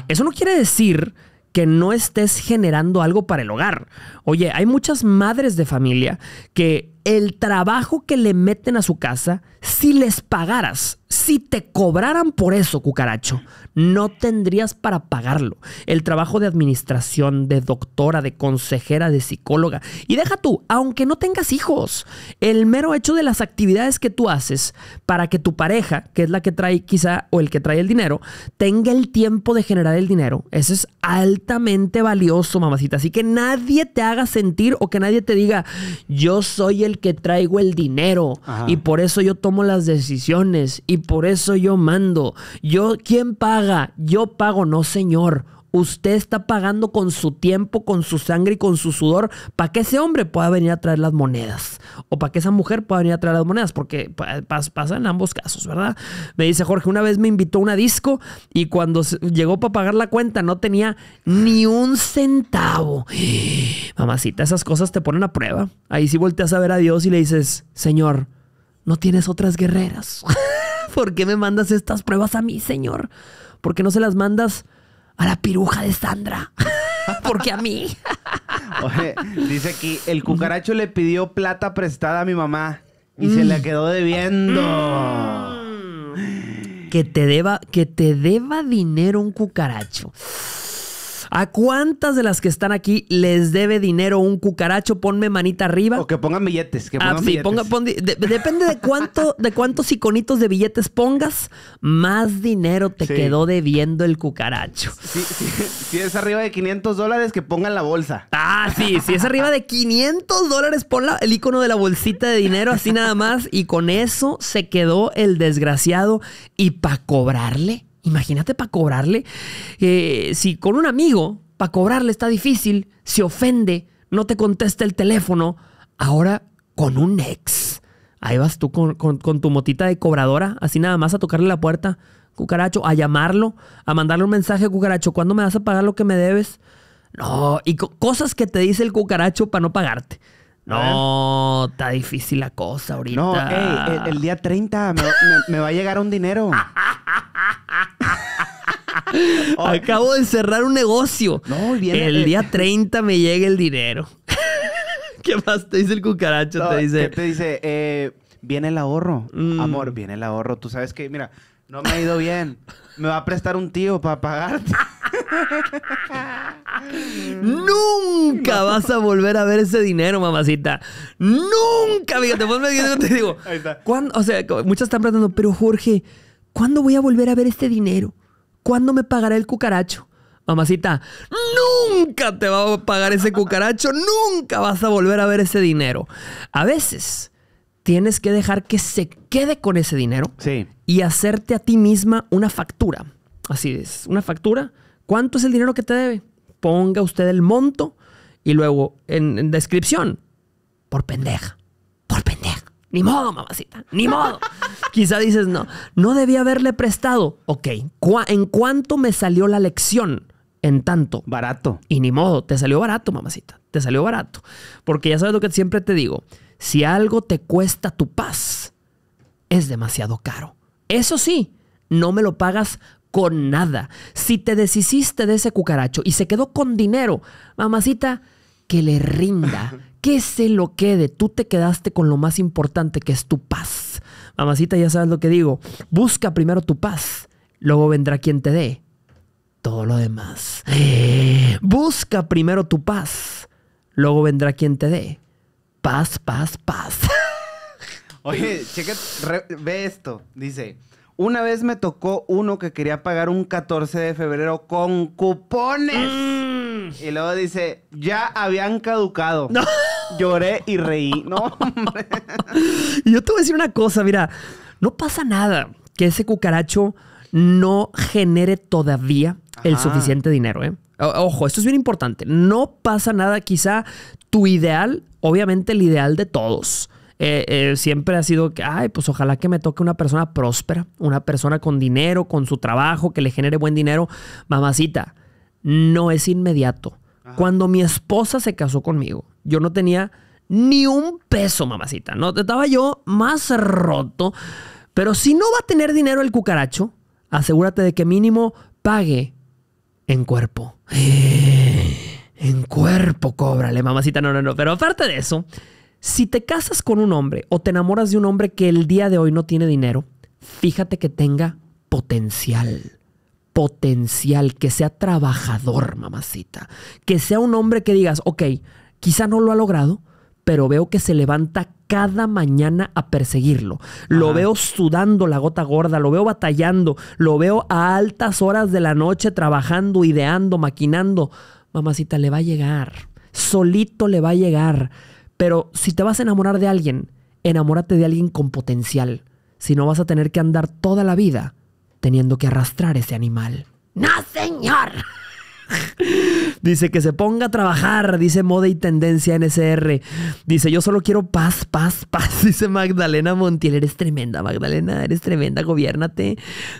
eso no quiere decir que no estés generando algo para el hogar. Oye, hay muchas madres de familia que el trabajo que le meten a su casa, si les pagaras, si te cobraran por eso, cucaracho, no tendrías para pagarlo. El trabajo de administración, de doctora, de consejera, de psicóloga. Y deja tú, aunque no tengas hijos, el mero hecho de las actividades que tú haces para que tu pareja, que es la que trae quizá o el que trae el dinero, tenga el tiempo de generar el dinero. Eso es altamente valioso, mamacita. Así que nadie te haga sentir o que nadie te diga, yo soy el que traigo el dinero y por eso yo tomo las decisiones y por eso yo mando. Yo, ¿quién paga? Yo pago, no señor usted está pagando con su tiempo, con su sangre y con su sudor para que ese hombre pueda venir a traer las monedas o para que esa mujer pueda venir a traer las monedas, porque pasa en ambos casos, ¿verdad? Me dice Jorge, una vez me invitó a una disco y cuando llegó para pagar la cuenta no tenía ni un centavo. Mamacita, esas cosas te ponen a prueba. Ahí sí volteas a ver a Dios y le dices, Señor, no tienes otras guerreras. ¿Por qué me mandas estas pruebas a mí, Señor? ¿Por qué no se las mandas a la piruja de Sandra. Porque a mí. Oye, dice aquí, el cucaracho le pidió plata prestada a mi mamá y se la quedó debiendo. Mm. Que te deba, que te deba dinero un cucaracho. ¿A cuántas de las que están aquí les debe dinero un cucaracho? Ponme manita arriba. O que pongan billetes. Que pongan ah, Ponga, depende de cuánto, de cuántos iconitos de billetes pongas, más dinero te quedó debiendo el cucaracho. si es arriba de 500 dólares, que pongan la bolsa. Ah, sí. Si es arriba de 500 dólares, pon el icono de la bolsita de dinero así nada más. Y con eso se quedó el desgraciado. ¿Y para cobrarle? Imagínate para cobrarle. Eh, si con un amigo, para cobrarle está difícil, se ofende, no te contesta el teléfono, ahora con un ex. Ahí vas tú con, tu motita de cobradora, así nada más a tocarle la puerta, cucaracho, a llamarlo, a mandarle un mensaje, cucaracho, ¿cuándo me vas a pagar lo que me debes? No, y cosas que te dice el cucaracho para no pagarte. No, ¿Eh? está difícil la cosa ahorita. No, el, día 30 me, va a llegar un dinero. Acabo de cerrar un negocio. No, el eh. día 30 me llega el dinero. ¿Qué más te dice el cucaracho? te dice. te dice, eh, viene el ahorro. Mm. Amor, viene el ahorro. Tú sabes que, mira, no me ha ido bien. Me va a prestar un tío para pagarte. Nunca vas a volver a ver ese dinero, mamacita. Nunca, amiga. O sea, muchas están preguntando, pero Jorge, ¿cuándo voy a volver a ver este dinero? ¿Cuándo me pagará el cucaracho? Mamacita, nunca te va a pagar ese cucaracho, nunca vas a volver a ver ese dinero. A veces tienes que dejar que se quede con ese dinero y hacerte a ti misma una factura. Así es, una factura. ¿Cuánto es el dinero que te debe? Ponga usted el monto y luego en, descripción, por pendeja, por pendeja. Ni modo, mamacita, ni modo. Quizá dices, no, no debía haberle prestado. Ok, ¿en cuánto me salió la lección? En tanto. Barato. Y ni modo, te salió barato, mamacita, te salió barato. Porque ya sabes lo que siempre te digo, si algo te cuesta tu paz, es demasiado caro. Eso sí, no me lo pagas con nada. Si te deshiciste de ese cucaracho y se quedó con dinero, mamacita, que le rinda, que se lo quede. Tú te quedaste con lo más importante que es tu paz. Mamacita, ya sabes lo que digo. Busca primero tu paz, luego vendrá quien te dé todo lo demás. Busca primero tu paz, luego vendrá quien te dé Paz, paz, paz. Oye, checa, ve esto. Dice, una vez me tocó uno que quería pagar un 14 de febrero con cupones. Mm. Y luego dice, ya habían caducado. Lloré y reí. No, hombre. Yo te voy a decir una cosa, mira, no pasa nada que ese cucaracho no genere todavía el suficiente dinero, ¿eh? Ojo, esto es bien importante. No pasa nada. Quizá tu ideal, obviamente el ideal de todos. Eh, eh, siempre ha sido que, ay, pues ojalá que me toque una persona próspera, una persona con dinero, con su trabajo, que le genere buen dinero. Mamacita, no es inmediato. Cuando mi esposa se casó conmigo, yo no tenía ni un peso, mamacita. No, estaba yo más roto. Pero si no va a tener dinero el cucaracho, asegúrate de que mínimo pague en cuerpo en cuerpo, cóbrale, mamacita, no, no, no. Pero aparte de eso, si te casas con un hombre o te enamoras de un hombre que el día de hoy no tiene dinero, fíjate que tenga potencial. Potencial, que sea trabajador, mamacita. Que sea un hombre que digas, ok, quizá no lo ha logrado, pero veo que se levanta cada mañana a perseguirlo. Lo veo sudando la gota gorda, lo veo batallando, lo veo a altas horas de la noche trabajando, ideando, maquinando mamacita, le va a llegar. Solito le va a llegar. Pero si te vas a enamorar de alguien, enamórate de alguien con potencial. Si no vas a tener que andar toda la vida teniendo que arrastrar ese animal. ¡No, señor! Dice que se ponga a trabajar, dice Moda y Tendencia NSR. Dice, yo solo quiero paz, paz, paz, dice Magdalena Montiel. Eres tremenda, Magdalena, eres tremenda, Gobiérnate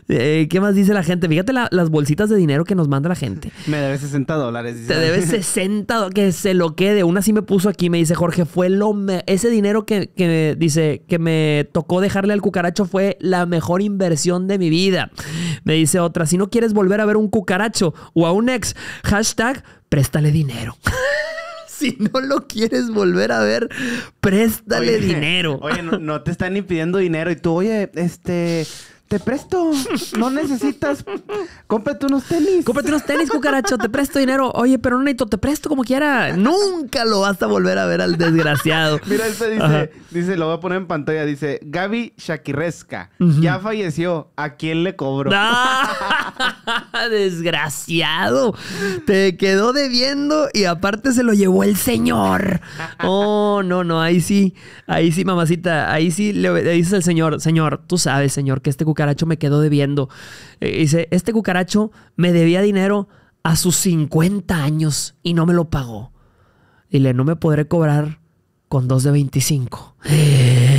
eh, ¿Qué más dice la gente? Fíjate las bolsitas de dinero que nos manda la gente. Me debe 60 dólares. se Te 60 que se lo quede. Una sí me puso aquí, me dice Jorge, fue lo ese dinero que, dice que me tocó dejarle al cucaracho fue la mejor inversión de mi vida. Me dice otra, si no quieres volver a ver un cucaracho o a un ex, Hashtag, préstale dinero. si no lo quieres volver a ver, préstale dinero. Oye, no, no, te están impidiendo dinero y tú, oye, este, te presto. No necesitas. Cómprate unos tenis. Cómprate unos tenis, cucaracho. Te presto dinero. Oye, pero no necesito, te presto como quiera. Nunca lo vas a volver a ver al desgraciado. Mira, este dice, dice, lo voy a poner en pantalla. Dice, Gaby Shakiresca. Ya falleció. ¿A quién le cobro? Ah, desgraciado. Te quedó debiendo y aparte se lo llevó el señor. Oh, no, no. Ahí sí. Ahí sí, mamacita. Ahí sí le, le dices al señor. Señor, tú sabes, señor, que este cucaracho me quedó debiendo. Eh, dice, este cucaracho me debía dinero a sus 50 años y no me lo pagó. Y le, no me podré cobrar con dos de 25.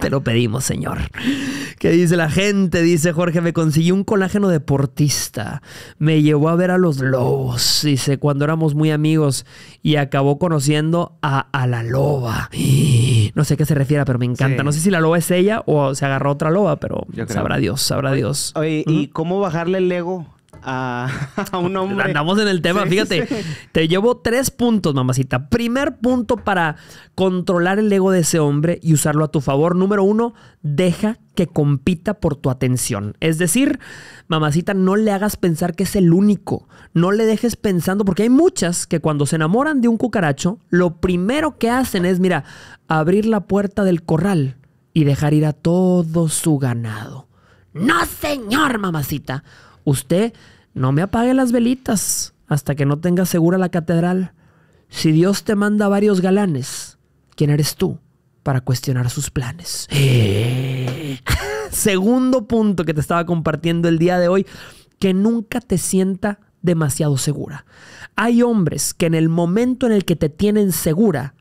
Te lo pedimos, Señor. ¿Qué dice la gente, dice Jorge, me consiguió un colágeno deportista, me llevó a ver a los lobos, dice, cuando éramos muy amigos y acabó conociendo a, la loba. No sé a qué se refiere, pero me encanta. No sé si la loba es ella o se agarró otra loba, pero sabrá Dios, sabrá Dios. Oye, ¿y cómo bajarle el ego a, un hombre. Andamos en el tema, fíjate. Te llevo tres puntos, mamacita. Primer punto para controlar el ego de ese hombre y usarlo a tu favor. Número uno, deja que compita por tu atención. Es decir, mamacita, no le hagas pensar que es el único. No le dejes pensando, porque hay muchas que cuando se enamoran de un cucaracho, lo primero que hacen es, mira, abrir la puerta del corral y dejar ir a todo su ganado. No, señor, mamacita. Usted no me apague las velitas hasta que no tenga segura la catedral. Si Dios te manda varios galanes, ¿quién eres tú para cuestionar sus planes? Segundo punto que te estaba compartiendo el día de hoy, que nunca te sienta demasiado segura. Hay hombres que en el momento en el que te tienen segura,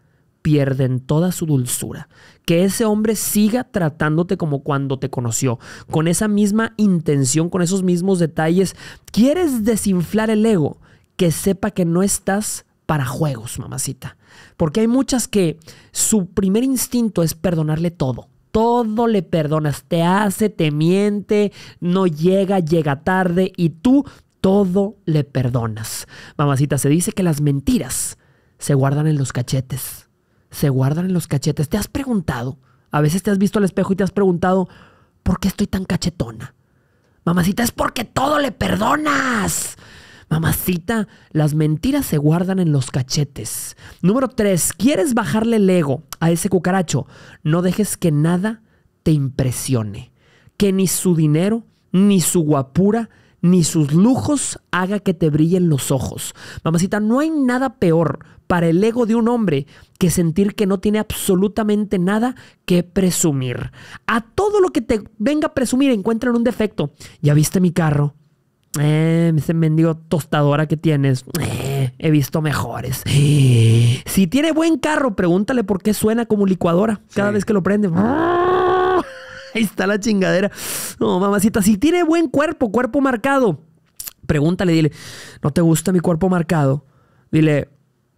pierden toda su dulzura. Que ese hombre siga tratándote como cuando te conoció, con esa misma intención, con esos mismos detalles. ¿Quieres desinflar el ego? Que sepa que no estás para juegos, mamacita. Porque hay muchas que su primer instinto es perdonarle todo. Todo le perdonas, te hace, te miente, no llega, llega tarde y tú todo le perdonas. Mamacita, se dice que las mentiras se guardan en los cachetes se guardan en los cachetes. ¿Te has preguntado? A veces te has visto al espejo y te has preguntado, ¿por qué estoy tan cachetona? Mamacita, es porque todo le perdonas. Mamacita, las mentiras se guardan en los cachetes. Número tres, ¿Quieres bajarle el ego a ese cucaracho? No dejes que nada te impresione. Que ni su dinero, ni su guapura, ni sus lujos haga que te brillen los ojos. Mamacita, no hay nada peor para el ego de un hombre que sentir que no tiene absolutamente nada que presumir. A todo lo que te venga a presumir encuentran un defecto. Ya viste mi carro. Eh, ese mendigo tostadora que tienes. Eh, he visto mejores. Si tiene buen carro, pregúntale por qué suena como licuadora cada vez que lo prende. Ahí está la chingadera. No, mamacita, si tiene buen cuerpo, cuerpo marcado, pregúntale, dile, ¿no te gusta mi cuerpo marcado? Dile,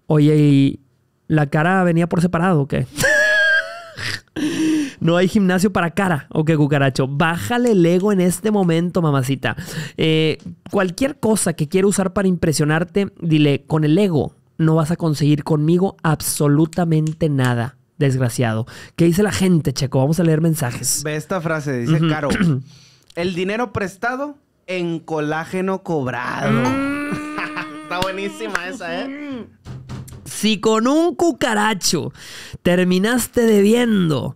oye, la cara venía por separado o qué? No hay gimnasio para cara. Ok, cucaracho. Bájale el ego en este momento, mamacita. Eh, cualquier cosa que quiera usar para impresionarte, dile, con el ego no vas a conseguir conmigo absolutamente nada desgraciado. ¿Qué dice la gente, Checo? Vamos a leer mensajes. Ve esta frase, dice Caro. El dinero prestado en colágeno cobrado. Mm. Está buenísima esa, ¿eh? Si con un cucaracho terminaste debiendo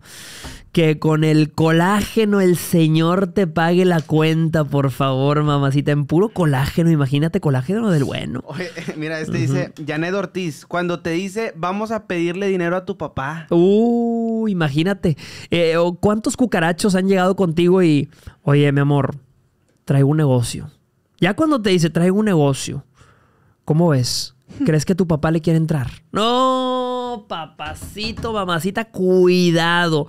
que con el colágeno el Señor te pague la cuenta, por favor, mamacita. En puro colágeno, imagínate colágeno del bueno. mira, este dice, Janet Ortiz, cuando te dice, vamos a pedirle dinero a tu papá. Uh, imagínate. Eh, ¿Cuántos cucarachos han llegado contigo y, oye, mi amor, traigo un negocio? Ya cuando te dice, traigo un negocio, ¿cómo ves? ¿Crees que tu papá le quiere entrar? No, papacito, mamacita, cuidado.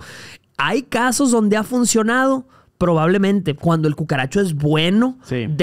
Hay casos donde ha funcionado, probablemente cuando el cucaracho es bueno, eh,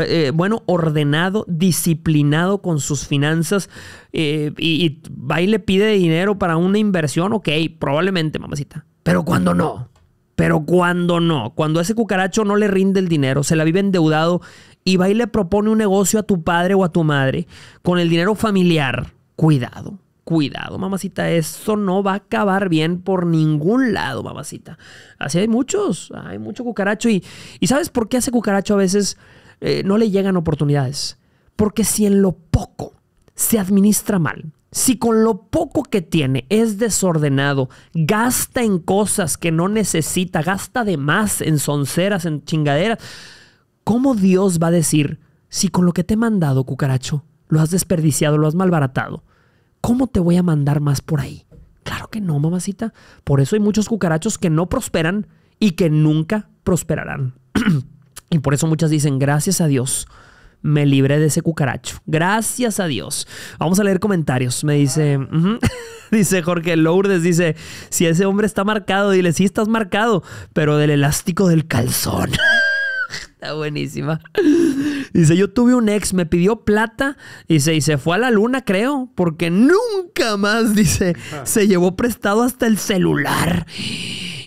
eh, bueno, ordenado, disciplinado con sus finanzas eh, y, y, va y le pide dinero para una inversión, ok, probablemente, mamacita. Pero cuando no, pero cuando no, cuando ese cucaracho no le rinde el dinero, se la vive endeudado y va y le propone un negocio a tu padre o a tu madre con el dinero familiar, cuidado cuidado, mamacita. Eso no va a acabar bien por ningún lado, mamacita. Así hay muchos, hay mucho cucaracho. ¿Y, sabes por qué hace cucaracho a veces eh, no le llegan oportunidades? Porque si en lo poco se administra mal, si con lo poco que tiene es desordenado, gasta en cosas que no necesita, gasta de más en sonceras, en chingaderas, ¿cómo Dios va a decir si con lo que te he mandado, cucaracho, lo has desperdiciado, lo has malbaratado? ¿cómo te voy a mandar más por ahí? Claro que no, mamacita. Por eso hay muchos cucarachos que no prosperan y que nunca prosperarán. y por eso muchas dicen, gracias a Dios, me libré de ese cucaracho. Gracias a Dios. Vamos a leer comentarios. Me dice, dice Jorge Lourdes, dice, si ese hombre está marcado, dile, sí estás marcado, pero del elástico del calzón. buenísima. Dice, yo tuve un ex, me pidió plata, dice, y se fue a la luna, creo, porque nunca más, dice, se llevó prestado hasta el celular.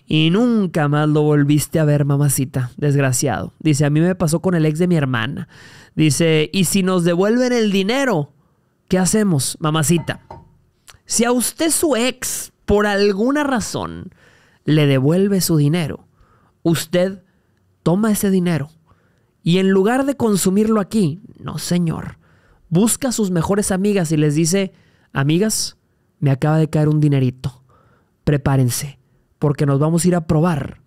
Y nunca más lo volviste a ver, mamacita, desgraciado. Dice, a mí me pasó con el ex de mi hermana. Dice, y si nos devuelven el dinero, ¿qué hacemos, mamacita? Si a usted su ex, por alguna razón, le devuelve su dinero, usted toma ese dinero y en lugar de consumirlo aquí, no señor, busca a sus mejores amigas y les dice, amigas, me acaba de caer un dinerito, prepárense, porque nos vamos a ir a probar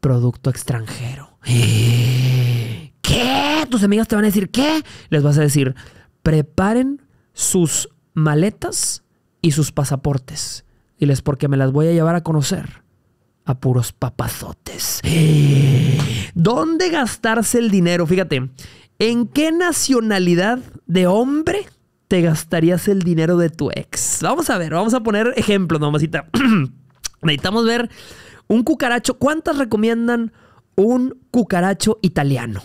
producto extranjero. ¿Qué? Tus amigas te van a decir, ¿qué? Les vas a decir, preparen sus maletas y sus pasaportes. Diles, porque me las voy a llevar a conocer a puros papazotes. ¿Dónde gastarse el dinero? Fíjate, ¿en qué nacionalidad de hombre te gastarías el dinero de tu ex? Vamos a ver, vamos a poner ejemplos, mamacita. Necesitamos ver un cucaracho. ¿Cuántas recomiendan un cucaracho italiano?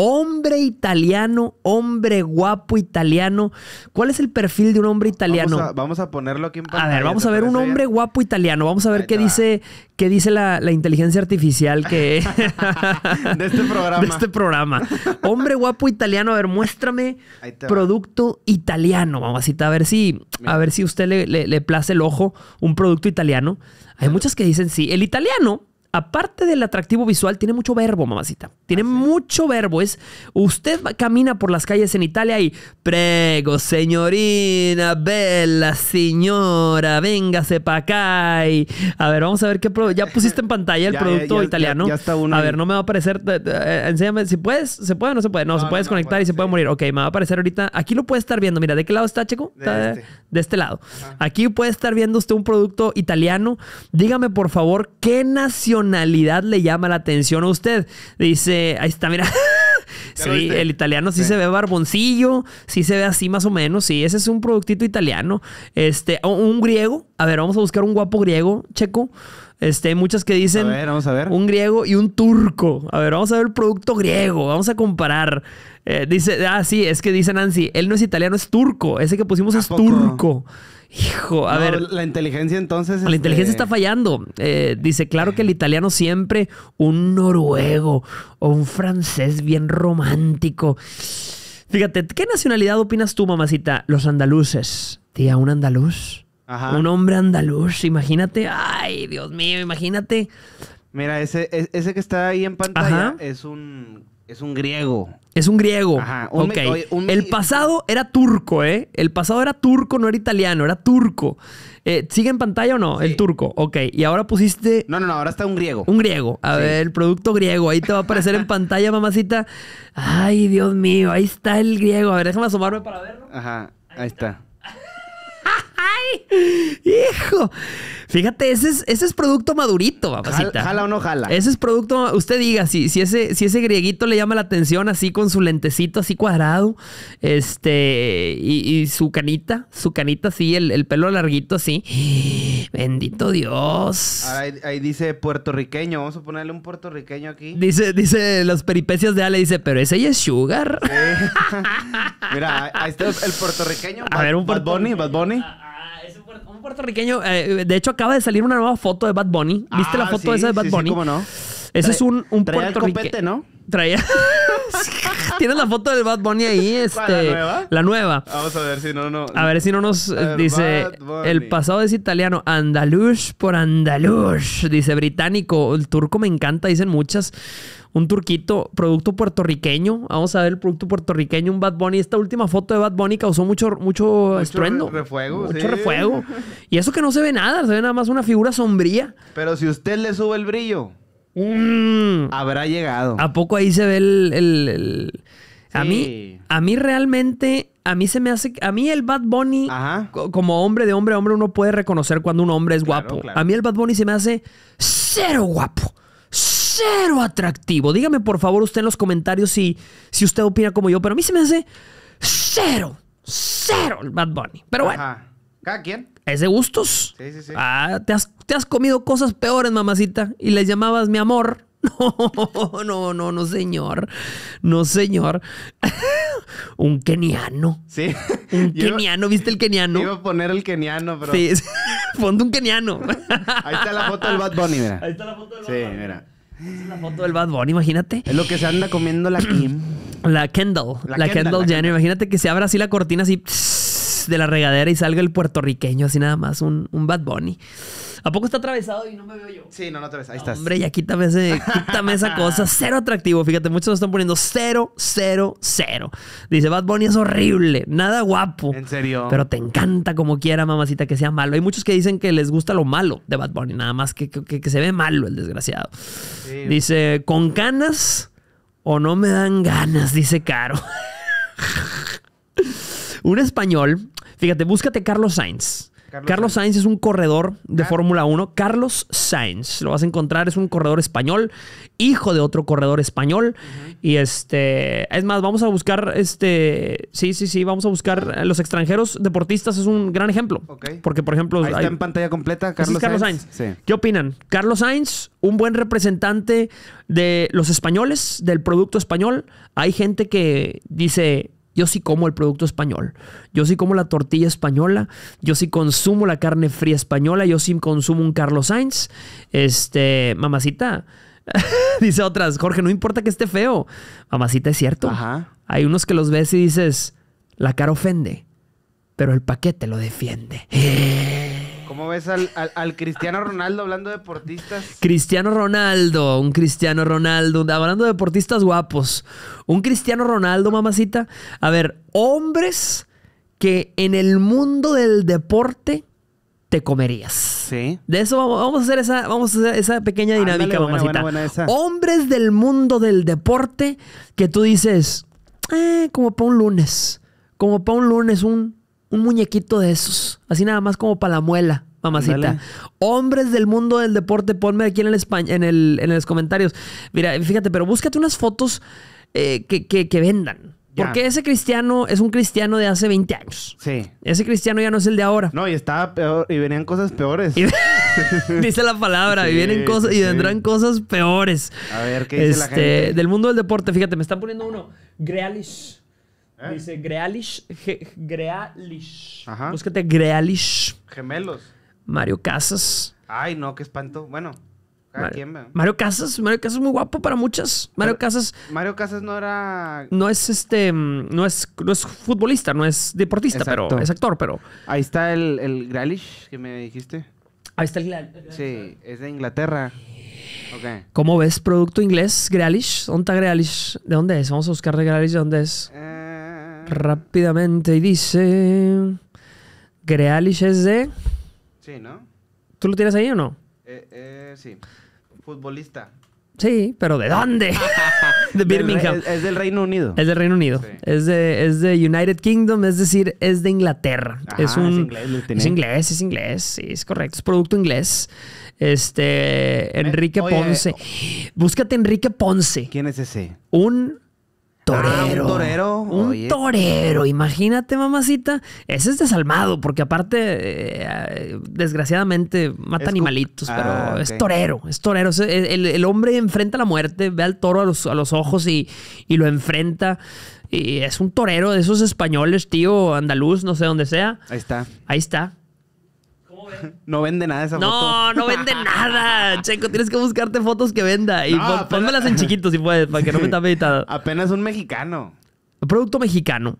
hombre italiano, hombre guapo italiano. ¿Cuál es el perfil de un hombre italiano? Vamos a, ponerlo aquí en pantalla. A ver, vamos a ver un hombre guapo italiano. Vamos a ver qué dice, qué dice la, inteligencia artificial que... de este programa. De este programa. Hombre guapo italiano. A ver, muéstrame producto italiano, mamacita. A ver si, a ver si usted le, le place el ojo un producto italiano. Hay muchas que dicen sí. El italiano aparte del atractivo visual, tiene mucho verbo, mamacita. Tiene mucho verbo. Es usted camina por las calles en Italia y prego, señorina, bella, señora, véngase para acá. a ver, vamos a ver qué ya pusiste en pantalla el producto italiano. a ver, no me va a aparecer. Eh, enséñame si puedes, se puede o no se puede. No, se puede desconectar y se puede morir. Ok, me va a aparecer ahorita. Aquí lo puede estar viendo. Mira, ¿de qué lado está, Checo? De, este. este. lado. Aquí puede estar viendo usted un producto italiano. Dígame, por favor, qué nacionalidad le llama la atención a usted? Dice, ahí está, mira. Sí, el italiano sí, se ve barboncillo, sí se ve así más o menos, sí, ese es un productito italiano. Este, un griego, a ver, vamos a buscar un guapo griego, checo. Este, muchas que dicen vamos a ver. un griego y un turco. A ver, vamos a ver el producto griego, vamos a comparar. Eh, dice, ah, sí, es que dice Nancy, él no es italiano, es turco, ese que pusimos es turco. Hijo, a ver. La inteligencia entonces. La inteligencia este, está fallando. Eh, dice, claro que el italiano siempre un noruego o un francés bien romántico. Fíjate, ¿qué nacionalidad opinas tú, mamacita? Los andaluces. Tía, un andaluz. Ajá. Un hombre andaluz, imagínate. Ay, Dios mío, imagínate. Mira, ese, e, ese que está ahí en pantalla es un es un griego. Es un griego. Ajá. Un okay. el pasado era turco, ¿eh? El pasado era turco, no era italiano, era turco. Eh, ¿Sigue en pantalla o no? El turco. Ok. Y ahora pusiste. No, no, no. Ahora está un griego. Un griego. A ver, el producto griego. Ahí te va a aparecer en pantalla, mamacita. Ay, Dios mío. Ahí está el griego. A ver, déjame asomarme para verlo. Ajá. Ahí, está. está. Hijo. Fíjate, ese es, ese es producto madurito, papacita. Jala, o no jala. Ese es producto, usted diga, si, si, ese, si ese grieguito le llama la atención así con su lentecito así cuadrado, este, y, su canita, su canita así, el, pelo larguito así. Bendito Dios. Ahí, dice puertorriqueño, vamos a ponerle un puertorriqueño aquí. Dice, dice las peripecias de Ale, dice, pero ese ya es Sugar. Mira, ahí está el puertorriqueño. A ver, un Bad Bunny, Bad Bunny un puertorriqueño. Eh, de hecho, acaba de salir una nueva foto de Bad Bunny. ¿Viste la ah, foto esa de Bad Bunny? cómo no. Ese es un, un puertorriqueño. ¿no? traía. Tienes la foto del Bad Bunny ahí, este. ¿La nueva? La nueva. Vamos a ver si no, no. A ver si no nos dice. El pasado es italiano. Andaluz por andaluz. Dice británico. El turco me encanta, dicen muchas. Un turquito, producto puertorriqueño. Vamos a ver el producto puertorriqueño, un Bad Bunny. Esta última foto de Bad Bunny causó mucho, mucho, mucho estruendo. Refuego, mucho refuego. Y eso que no se ve nada, se ve nada más una figura sombría. Pero si usted le sube el brillo. Mm. Habrá llegado. ¿A poco ahí se ve el... A mí, a mí realmente, a mí se me hace, a mí el Bad Bunny, como hombre de hombre a hombre, uno puede reconocer cuando un hombre es guapo. A mí el Bad Bunny se me hace cero guapo cero atractivo. Dígame por favor usted en los comentarios si, si usted opina como yo, pero a mí se me hace cero, cero el Bad Bunny. Pero bueno. ¿Cada es de gustos. Sí, sí, sí. Ah, ¿te has, te has comido cosas peores, mamacita, y les llamabas mi amor. No, no, no, no, señor. No, señor. Un keniano. Sí. Un keniano, ¿viste el keniano? Iba a poner el keniano, pero. Sí, ponte un keniano. Ahí está la foto del Bad Bunny, mira. Ahí está la foto del Bad Bunny. Sí, mira. es la foto del Bad Bunny, imagínate. Es lo que se anda comiendo la Kim. La Kendall. La, Kendall, Jenner. Imagínate que se abra así la cortina así de la regadera y salga el puertorriqueño, así nada más, un, Bad Bunny. ¿A poco está atravesado y no me veo yo? Sí, no, no te Ahí estás. Hombre, ya quítame, esa cosa. Cero atractivo. Fíjate, muchos están poniendo cero, cero, cero. Dice, Bad Bunny es horrible. Nada guapo. En serio. Pero te encanta como quiera, mamacita, que sea malo. Hay muchos que dicen que les gusta lo malo de Bad Bunny. Nada más que, que, se ve malo el desgraciado. Dice, con canas o no me dan ganas, dice Caro. Un español, fíjate, búscate Carlos Sainz. Carlos, Sainz. es un corredor de Fórmula 1. Carlos Sainz, lo vas a encontrar, es un corredor español, hijo de otro corredor español. Y este, es más, vamos a buscar, este, sí, sí, sí, vamos a buscar los extranjeros deportistas, es un gran ejemplo. Porque, por ejemplo, Ahí está en pantalla completa Carlos, Sainz. ¿Qué opinan? Carlos Sainz, un buen representante de los españoles, del producto español. Hay gente que dice, yo sí como el producto español. Yo sí como la tortilla española. Yo sí consumo la carne fría española. Yo sí consumo un Carlos Sainz. Este, mamacita. Dice otras, Jorge, no importa que esté feo. Mamacita, es cierto. Ajá. Hay unos que los ves y dices, la cara ofende, pero el paquete lo defiende. ¿Cómo ves al, Cristiano Ronaldo hablando de deportistas? Cristiano Ronaldo, un Cristiano Ronaldo, hablando de deportistas guapos. Un Cristiano Ronaldo, mamacita. A ver, hombres que en el mundo del deporte te comerías. Sí. De eso vamos, a hacer esa, vamos a esa pequeña dinámica, mamacita. hombres del mundo del deporte que tú dices, ah, como para un lunes. Como para un lunes, un, un muñequito de esos. Así nada más como para la muela mamacita. Hombres del mundo del deporte, ponme aquí en, el España, en, el, en los comentarios. Mira, fíjate, pero búscate unas fotos eh, que, vendan. Porque ese cristiano es un cristiano de hace 20 años. Sí. Ese cristiano ya no es el de ahora. No, y estaba peor, y venían cosas peores. dice la palabra, y vienen cosas, y vendrán cosas peores. A ver, ¿qué dice la este, gente? Del mundo del deporte, fíjate, me están poniendo uno. Grealish. ¿Eh? Dice Grealish. Grealish. Ajá. Búscate Grealish. Gemelos. Mario Casas. Ay, no, qué espanto. Bueno, Mario, Casas. Mario, Casas, es muy guapo para muchas. Mario Casas. Mario Casas no era. No es este. Mm, no es, futbolista, no es deportista, pero es actor, pero. Ahí está el, el que me dijiste. Ahí está el Grealish. Sí, es de Inglaterra. Okay. ¿Cómo ves producto inglés? ¿Grealish? ¿Dónde está Grealish? ¿De dónde es? Vamos a buscar de Grealish de dónde es. Eh. Rápidamente. Y dice. Grealish es de. Sí, ¿no? ¿Tú lo tienes ahí o no? Eh, eh, sí. Futbolista. Sí, pero ¿de dónde? de Birmingham. es, del Reino Unido. Es del Reino Unido. Es, de, es de United Kingdom, es decir, es de Inglaterra. es un. inglés, es inglés, es inglés, sí, es correcto. Es producto inglés. Este. Eh, Enrique Ponce. Búscate Enrique Ponce. ¿Quién es ese? Un Ah, torero. un torero. Un torero. Imagínate, mamacita. Ese es desalmado, porque aparte, eh, desgraciadamente, mata animalitos, pero ah, es torero. Es torero. el, hombre enfrenta la muerte, ve al toro a los, ojos y, y lo enfrenta. Y es un torero de esos españoles, tío, andaluz, no sé dónde sea. Ahí está. Ahí está. No vende nada esa foto. No, no vende nada. Checo, tienes que buscarte fotos que venda. Y en chiquito si puedes, para que no me está meditada. Apenas un mexicano. Producto mexicano.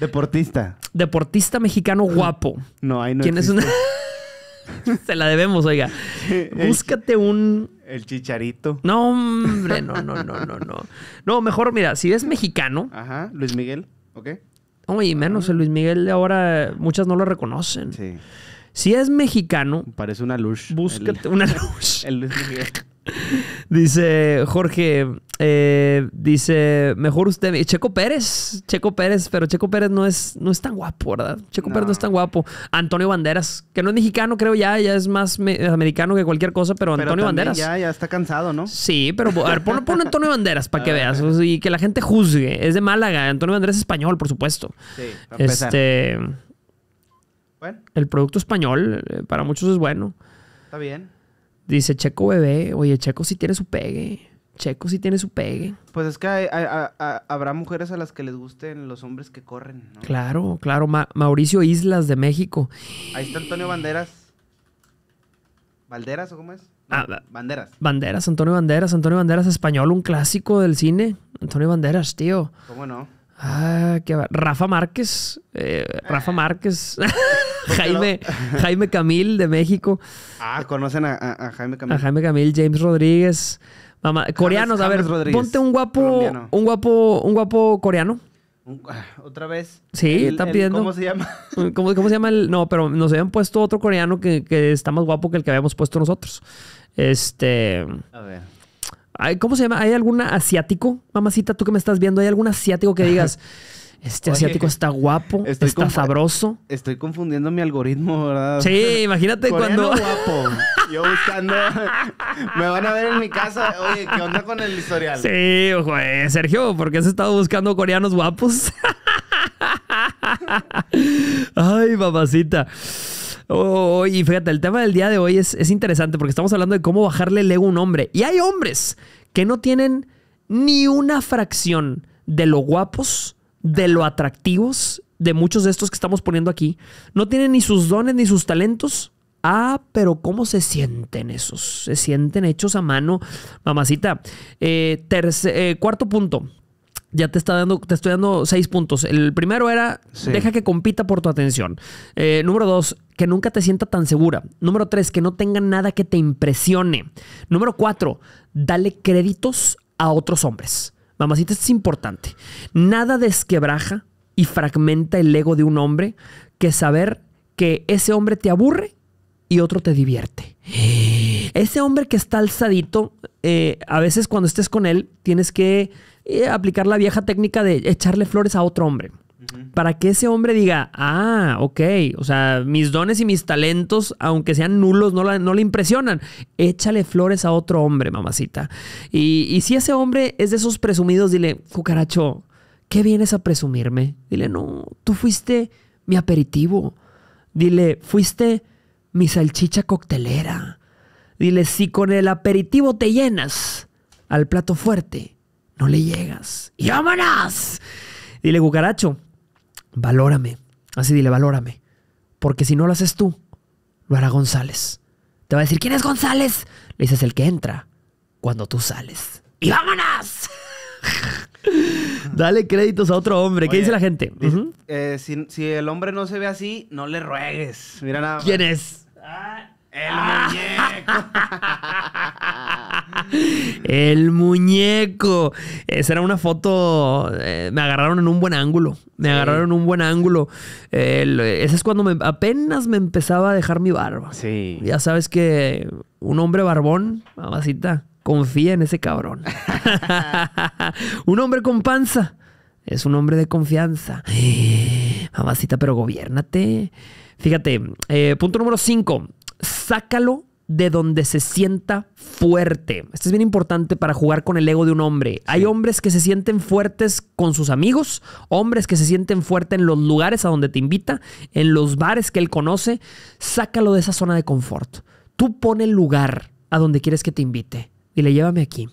Deportista. Deportista mexicano guapo. No, ahí no. ¿Quién una... Se la debemos, oiga. Búscate un. El chicharito. No, hombre, no, no, no, no, no. No, mejor, mira, si es mexicano. Ajá, Luis Miguel, ¿ok? Oye, menos, el Luis Miguel ahora, muchas no lo reconocen. Sí. Si es mexicano. Parece una lush. Búscate una lush. Dice Jorge, eh, dice, mejor usted, Checo Pérez, Checo Pérez, pero Checo Pérez no es, no es tan guapo, ¿verdad? Checo Pérez no es tan guapo. Antonio Banderas, que no es mexicano, creo ya, ya es más americano que cualquier cosa, pero, Antonio Banderas. Ya, ya está cansado, ¿no? Sí, pero a ver, pon, Antonio Banderas para que veas y que la gente juzgue. Es de Málaga, Antonio Banderas es español, por supuesto. Sí, este. El producto español eh, para muchos es bueno. Está bien. Dice Checo bebé. Oye, Checo sí tiene su pegue. Checo sí tiene su pegue. Pues es que habrá mujeres a las que les gusten los hombres que corren. Claro, claro. Mauricio Islas de México. Ahí está Antonio Banderas. ¿Valderas o cómo es? Ah, Banderas. Banderas, Antonio Banderas. Antonio Banderas español, un clásico del cine. Antonio Banderas, tío. ¿Cómo no? Ah, qué... Rafa Márquez. Eh, Rafa eh. Márquez. Jaime, Jaime Camil de México. Ah, conocen a, Jaime Camil. A Jaime Camil, James Rodríguez. Mamá, coreanos, a ver, ponte un guapo, un guapo, un guapo coreano. Ah, Otra vez. Sí, está pidiendo. ¿Cómo se llama? ¿Cómo, se llama el.? No, pero nos habían puesto otro coreano que, que, está más guapo que el que habíamos puesto nosotros. Este. A ver. ¿Cómo se llama? ¿Hay algún asiático? Mamacita, tú que me estás viendo, ¿hay algún asiático que digas. Este asiático está guapo, está sabroso. Estoy confundiendo mi algoritmo, ¿verdad? Sí, imagínate cuando. Yo buscando. Me van a ver en mi casa. Oye, ¿qué onda con el historial? Sí, ojo, eh, Sergio, ¿por qué has estado buscando coreanos guapos? Ay, mamacita. Oye, oh, y fíjate, el tema del día de hoy es, es interesante porque estamos hablando de cómo bajarle el ego a un hombre. Y hay hombres que no tienen ni una fracción de lo guapos de lo atractivos de muchos de estos que estamos poniendo aquí. No tienen ni sus dones ni sus talentos. Ah, pero ¿cómo se sienten esos? Se sienten hechos a mano, mamacita. Eh, eh, cuarto punto. Ya te, está dando, te estoy dando seis puntos. El primero era, deja que compita por tu atención. Eh, número dos, que nunca te sienta tan segura. Número tres, que no tenga nada que te impresione. Número cuatro, dale créditos a otros hombres. Mamacita, esto es importante. Nada desquebraja y fragmenta el ego de un hombre que saber que ese hombre te aburre y otro te divierte. Ese hombre que está alzadito, eh, a veces cuando estés con él, tienes que eh, aplicar la vieja técnica de echarle flores a otro hombre para que ese hombre diga, ah, ok, o sea, mis dones y mis talentos, aunque sean nulos, no, no le impresionan. Échale flores a otro hombre, mamacita. Y, y si ese hombre es de esos presumidos, dile, cucaracho, ¿qué vienes a presumirme? Dile, no, tú fuiste mi aperitivo. Dile, fuiste mi salchicha coctelera. Dile, si con el aperitivo te llenas al plato fuerte, no le llegas. ¡Y Dile, cucaracho, valórame. Así dile, valórame. Porque si no lo haces tú, lo hará González. Te va a decir, ¿quién es González? Le dices, el que entra cuando tú sales. ¡Y vámonos! Dale créditos a otro hombre. ¿Qué dice la gente? Eh, si, el hombre no se ve así, no le ruegues. Mira nada. ¿Quién es? Ah, el muñeco. el muñeco. Esa era una foto. Eh, me agarraron en un buen ángulo. Me agarraron en un buen ángulo. ese es cuando apenas me empezaba a dejar mi barba. Sí. Ya sabes que un hombre barbón, mamacita, confía en ese cabrón. un hombre con panza. Es un hombre de confianza. Mamacita, pero gobiernate. Fíjate, eh, punto número 5. Sácalo de donde se sienta fuerte. Esto es bien importante para jugar con el ego de un hombre. Hay hombres que se sienten fuertes con sus amigos, hombres que se sienten fuertes en los lugares a donde te invita, en los bares que él conoce. Sácalo de esa zona de confort. Tú pon el lugar a donde quieres que te invite. Y le llévame aquí.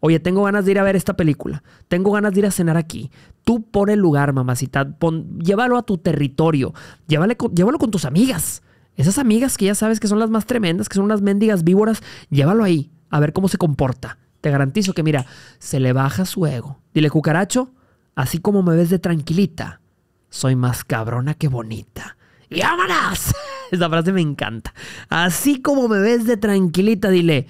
Oye, tengo ganas de ir a ver esta película. Tengo ganas de ir a cenar aquí. Tú pon el lugar, mamacita. llévalo a tu territorio. llévalo con tus amigas. Esas amigas que ya sabes que son las más tremendas, que son unas mendigas víboras, llévalo ahí, a ver cómo se comporta. Te garantizo que, mira, se le baja su ego. Dile, cucaracho, así como me ves de tranquilita, soy más cabrona que bonita. ¡Y Esa frase me encanta. Así como me ves de tranquilita, dile,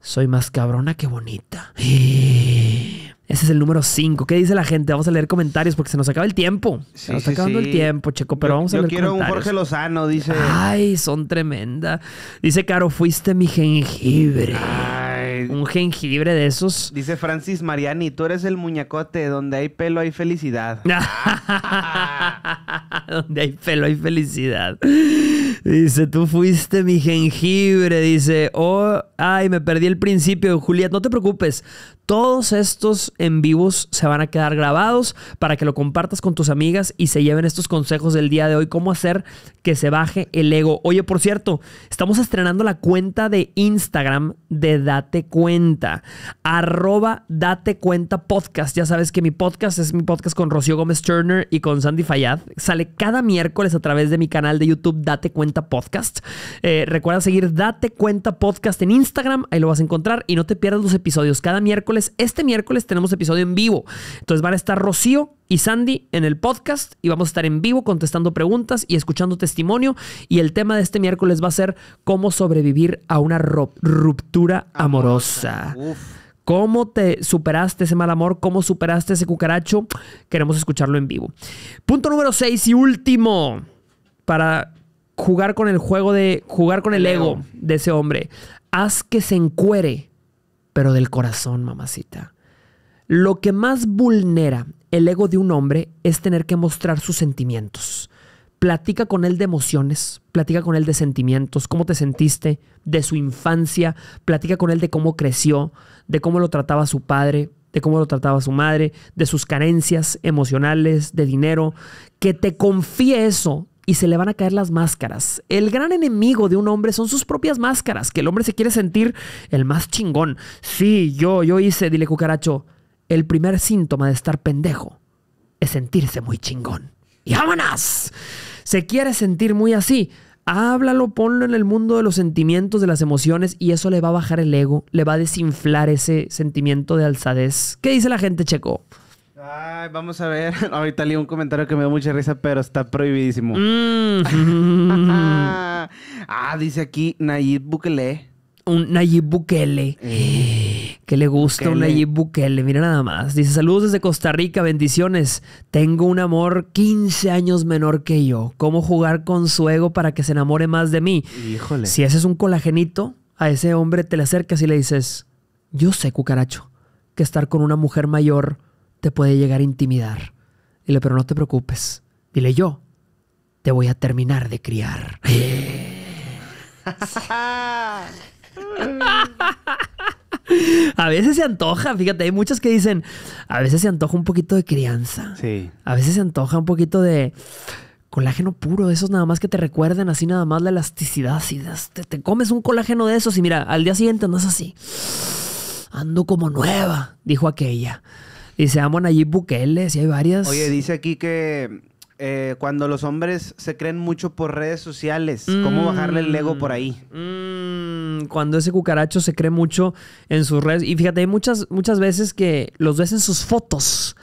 soy más cabrona que bonita. ¡Eh! Ese es el número 5. ¿Qué dice la gente? Vamos a leer comentarios porque se nos acaba el tiempo. se nos está acabando el tiempo, Checo, pero vamos a yo quiero un Jorge Lozano, dice. Ay, son tremenda. Dice Caro, fuiste mi jengibre. Ay. Un jengibre de esos. Dice Francis Mariani, tú eres el muñecote. Donde hay pelo hay felicidad. donde hay pelo hay felicidad. Dice, tú fuiste mi jengibre. Dice, oh, ay, me perdí el principio. Juliet, no te preocupes. Todos estos en vivos se van a quedar grabados para que lo compartas con tus amigas y se lleven estos consejos del día de hoy, cómo hacer que se baje el ego. Oye, por cierto, estamos estrenando la cuenta de Instagram de Date Cuenta, arroba Date Cuenta Podcast. Ya sabes que mi podcast es mi podcast con Rocío Gómez Turner y con Sandy Fayad. Sale cada miércoles a través de mi canal de YouTube Date Cuenta Podcast. Eh, recuerda seguir Date Cuenta Podcast en Instagram, ahí lo vas a encontrar y no te pierdas los episodios. Cada miércoles este miércoles tenemos episodio en vivo. Entonces van a estar Rocío y Sandy en el podcast y vamos a estar en vivo contestando preguntas y escuchando testimonio. Y el tema de este miércoles va a ser cómo sobrevivir a una ruptura amorosa. ¿Cómo te superaste ese mal amor? ¿Cómo superaste ese cucaracho? Queremos escucharlo en vivo. Punto número seis y último para jugar con el juego de jugar con el, ego de ese hombre. Haz que se encuere pero del corazón, mamacita. Lo que más vulnera el ego de un hombre es tener que mostrar sus sentimientos. Platica con él de emociones, platica con él de sentimientos, cómo te sentiste, de su infancia, platica con él de cómo creció, de cómo lo trataba su padre, de cómo lo trataba su madre, de sus carencias emocionales, de dinero. Que te confíe eso y se le van a caer las máscaras. El gran enemigo de un hombre son sus propias máscaras, que el hombre se quiere sentir el más chingón. Sí, yo, yo hice, dile cucaracho, el primer síntoma de estar pendejo es sentirse muy chingón. ¡Y vámonos! Se quiere sentir muy así. Háblalo, ponlo en el mundo de los sentimientos, de las emociones, y eso le va a bajar el ego, le va a desinflar ese sentimiento de alzadez. ¿Qué dice la gente, Checo? Ay, vamos a ver. Ahorita leí un comentario que me dio mucha risa, pero está prohibidísimo. Mm. ah, dice aquí Nayib Bukele. Un Nayib Bukele. ¿Qué eh. Que le gusta un Nayib Bukele. Mira nada más. Dice, saludos desde Costa Rica, bendiciones. Tengo un amor 15 años menor que yo. ¿Cómo jugar con su ego para que se enamore más de mí? Híjole. Si haces un colagenito, a ese hombre te le acercas y le dices, yo sé, cucaracho, que estar con una mujer mayor te puede llegar a intimidar. Dile, pero no te preocupes. Dile, yo te voy a terminar de criar. A veces se antoja, fíjate, hay muchos que dicen, a veces se antoja un poquito de crianza. Sí. A veces se antoja un poquito de colágeno puro, esos nada más que te recuerden así nada más la elasticidad. Así, te, te, comes un colágeno de esos y mira, al día siguiente andas así. Ando como nueva, dijo aquella. Y se llama allí Bukele, si hay varias. Oye, dice aquí que eh, cuando los hombres se creen mucho por redes sociales, ¿cómo mm. bajarle el ego por ahí? Mm, cuando ese cucaracho se cree mucho en sus redes. Y fíjate, hay muchas, muchas veces que los ves en sus fotos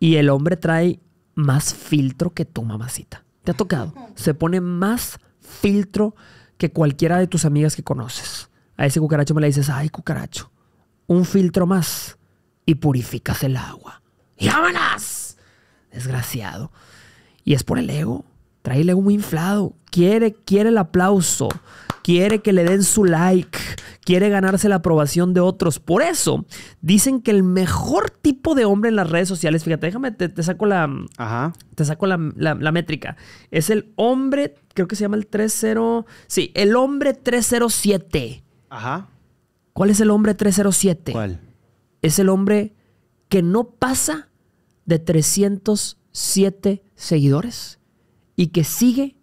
y el hombre trae más filtro que tu mamacita. ¿Te ha tocado? Se pone más filtro que cualquiera de tus amigas que conoces. A ese cucaracho me le dices, ay, cucaracho, un filtro más y purificas el agua. ¡Llámanas! Desgraciado. Y es por el ego. Trae el ego muy inflado. Quiere, quiere el aplauso. Quiere que le den su like. Quiere ganarse la aprobación de otros. Por eso dicen que el mejor tipo de hombre en las redes sociales, fíjate, déjame, te, saco la. Ajá. Te saco la, la, métrica. Es el hombre, creo que se llama el 30. Sí, el hombre 307. Ajá. ¿Cuál es el hombre 307? ¿Cuál? es el hombre que no pasa de 307 seguidores y que sigue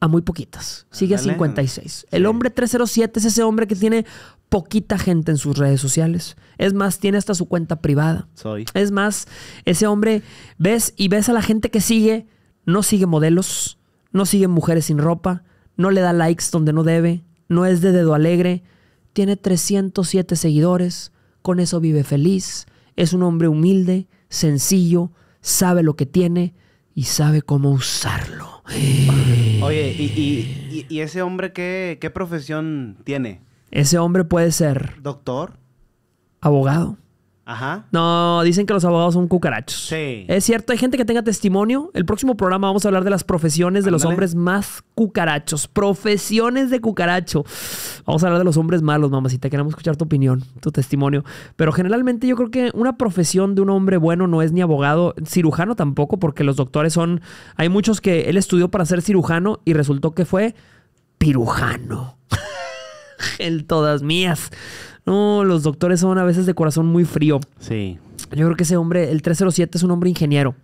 a muy poquitas. Sigue a 56. El hombre 307 es ese hombre que tiene poquita gente en sus redes sociales. Es más, tiene hasta su cuenta privada. Soy. Es más, ese hombre ves y ves a la gente que sigue, no sigue modelos, no sigue mujeres sin ropa, no le da likes donde no debe, no es de dedo alegre, tiene 307 seguidores, con eso vive feliz, es un hombre humilde, sencillo, sabe lo que tiene y sabe cómo usarlo. Oye, ¿y, y, ese hombre qué profesión tiene? Ese hombre puede ser... Doctor. Abogado. Ajá. No, dicen que los abogados son cucarachos. Sí. Es cierto, hay gente que tenga testimonio. El próximo programa vamos a hablar de las profesiones de los hombres más cucarachos. Profesiones de cucaracho. Vamos a hablar de los hombres malos, mamacita. Queremos escuchar tu opinión, tu testimonio. Pero generalmente yo creo que una profesión de un hombre bueno no es ni abogado, cirujano tampoco, porque los doctores son. Hay muchos que él estudió para ser cirujano y resultó que fue pirujano. Él, todas mías. No, los doctores son a veces de corazón muy frío. Sí. Yo creo que ese hombre, el 307, es un hombre ingeniero.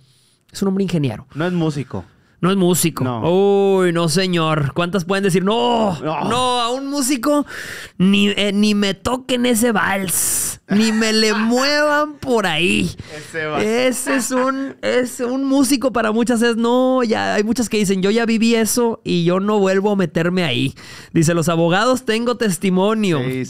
Es un hombre ingeniero. No es músico. No es músico. Uy, no, señor. ¿Cuántas pueden decir, no, no, a un músico ni, eh, ni me toquen ese vals, ni me le muevan por ahí? Ese, es un, es un músico para muchas es, no, ya hay muchas que dicen, yo ya viví eso y yo no vuelvo a meterme ahí. Dice, los abogados tengo testimonio. Sí,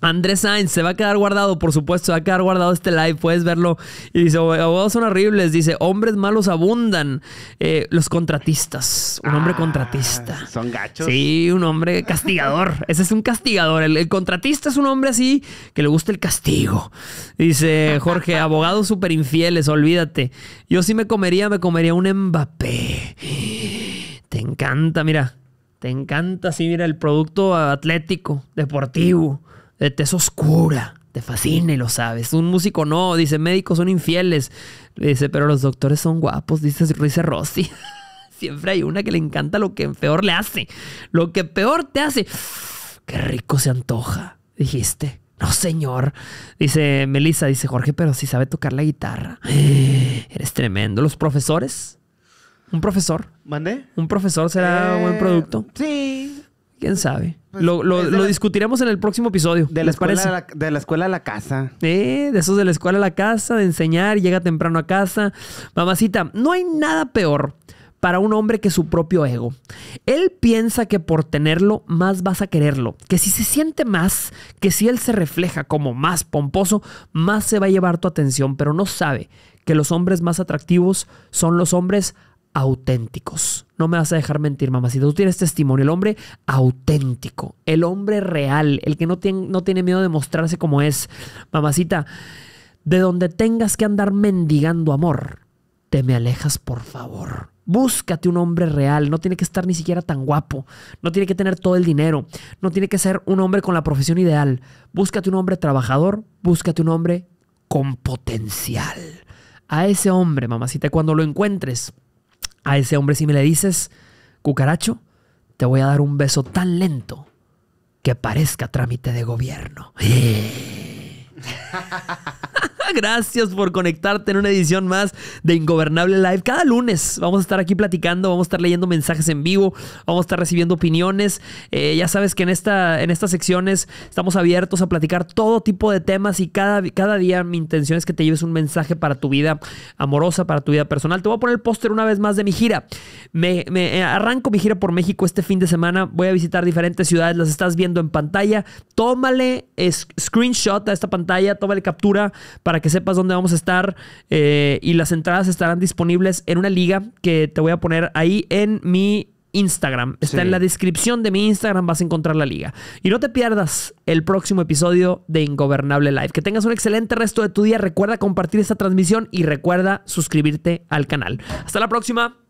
Andrés Sainz, se va a quedar guardado, por supuesto, se va a quedar guardado este live, puedes verlo. Y dice, abogados son horribles, dice, hombres malos abundan. Eh, los contratistas. Un hombre ah, contratista. Son gachos. Sí, un hombre castigador. Ese es un castigador. El, contratista es un hombre así que le gusta el castigo. Dice Jorge, abogados súper infieles, olvídate. Yo sí me comería, me comería un Mbappé. Te encanta, mira. Te encanta, sí, mira, el producto atlético, deportivo, te es oscura te fascina y lo sabes. Un músico no, dice, médicos son infieles. dice, pero los doctores son guapos, dice, dice Rossi. Siempre hay una que le encanta lo que peor le hace. Lo que peor te hace. Qué rico se antoja, dijiste. No, señor. Dice Melissa, dice Jorge, pero si sabe tocar la guitarra. Eres tremendo. Los profesores. Un profesor. ¿Mande? Un profesor será un eh, buen producto. Sí. ¿Quién sabe? Pues lo, discutiremos en el próximo episodio. De la, escuela, de la escuela a la casa. Eh, de esos de la escuela a la casa, de enseñar, llega temprano a casa. Mamacita, no hay nada peor para un hombre que su propio ego. Él piensa que por tenerlo más vas a quererlo, que si se siente más, que si él se refleja como más pomposo, más se va a llevar tu atención, pero no sabe que los hombres más atractivos son los hombres auténticos. No me vas a dejar mentir, mamacita. Tú tienes testimonio. El hombre auténtico, el hombre real, el que no tiene, no tiene miedo de mostrarse como es. Mamacita, de donde tengas que andar mendigando amor, te me alejas, por favor. Búscate un hombre real, no tiene que estar ni siquiera tan guapo, no tiene que tener todo el dinero, no tiene que ser un hombre con la profesión ideal. Búscate un hombre trabajador, búscate un hombre con potencial. A ese hombre, mamacita, cuando lo encuentres, a ese hombre si me le dices, cucaracho, te voy a dar un beso tan lento que parezca trámite de gobierno. Gracias por conectarte en una edición más de Ingobernable Live. Cada lunes vamos a estar aquí platicando, vamos a estar leyendo mensajes en vivo, vamos a estar recibiendo opiniones. Eh, ya sabes que en, esta, en estas secciones estamos abiertos a platicar todo tipo de temas y cada, cada día mi intención es que te lleves un mensaje para tu vida amorosa, para tu vida personal. Te voy a poner el póster una vez más de mi gira. me eh, arranco mi gira por México este fin de semana. Voy a visitar diferentes ciudades, las estás viendo en pantalla. Tómale screenshot a esta pantalla, tómale captura para para que sepas dónde vamos a estar. Eh, y las entradas estarán disponibles en una liga que te voy a poner ahí en mi Instagram. Está en la descripción de mi Instagram, vas a encontrar la liga. Y no te pierdas el próximo episodio de Ingobernable Live. Que tengas un excelente resto de tu día. Recuerda compartir esta transmisión y recuerda suscribirte al canal. Hasta la próxima.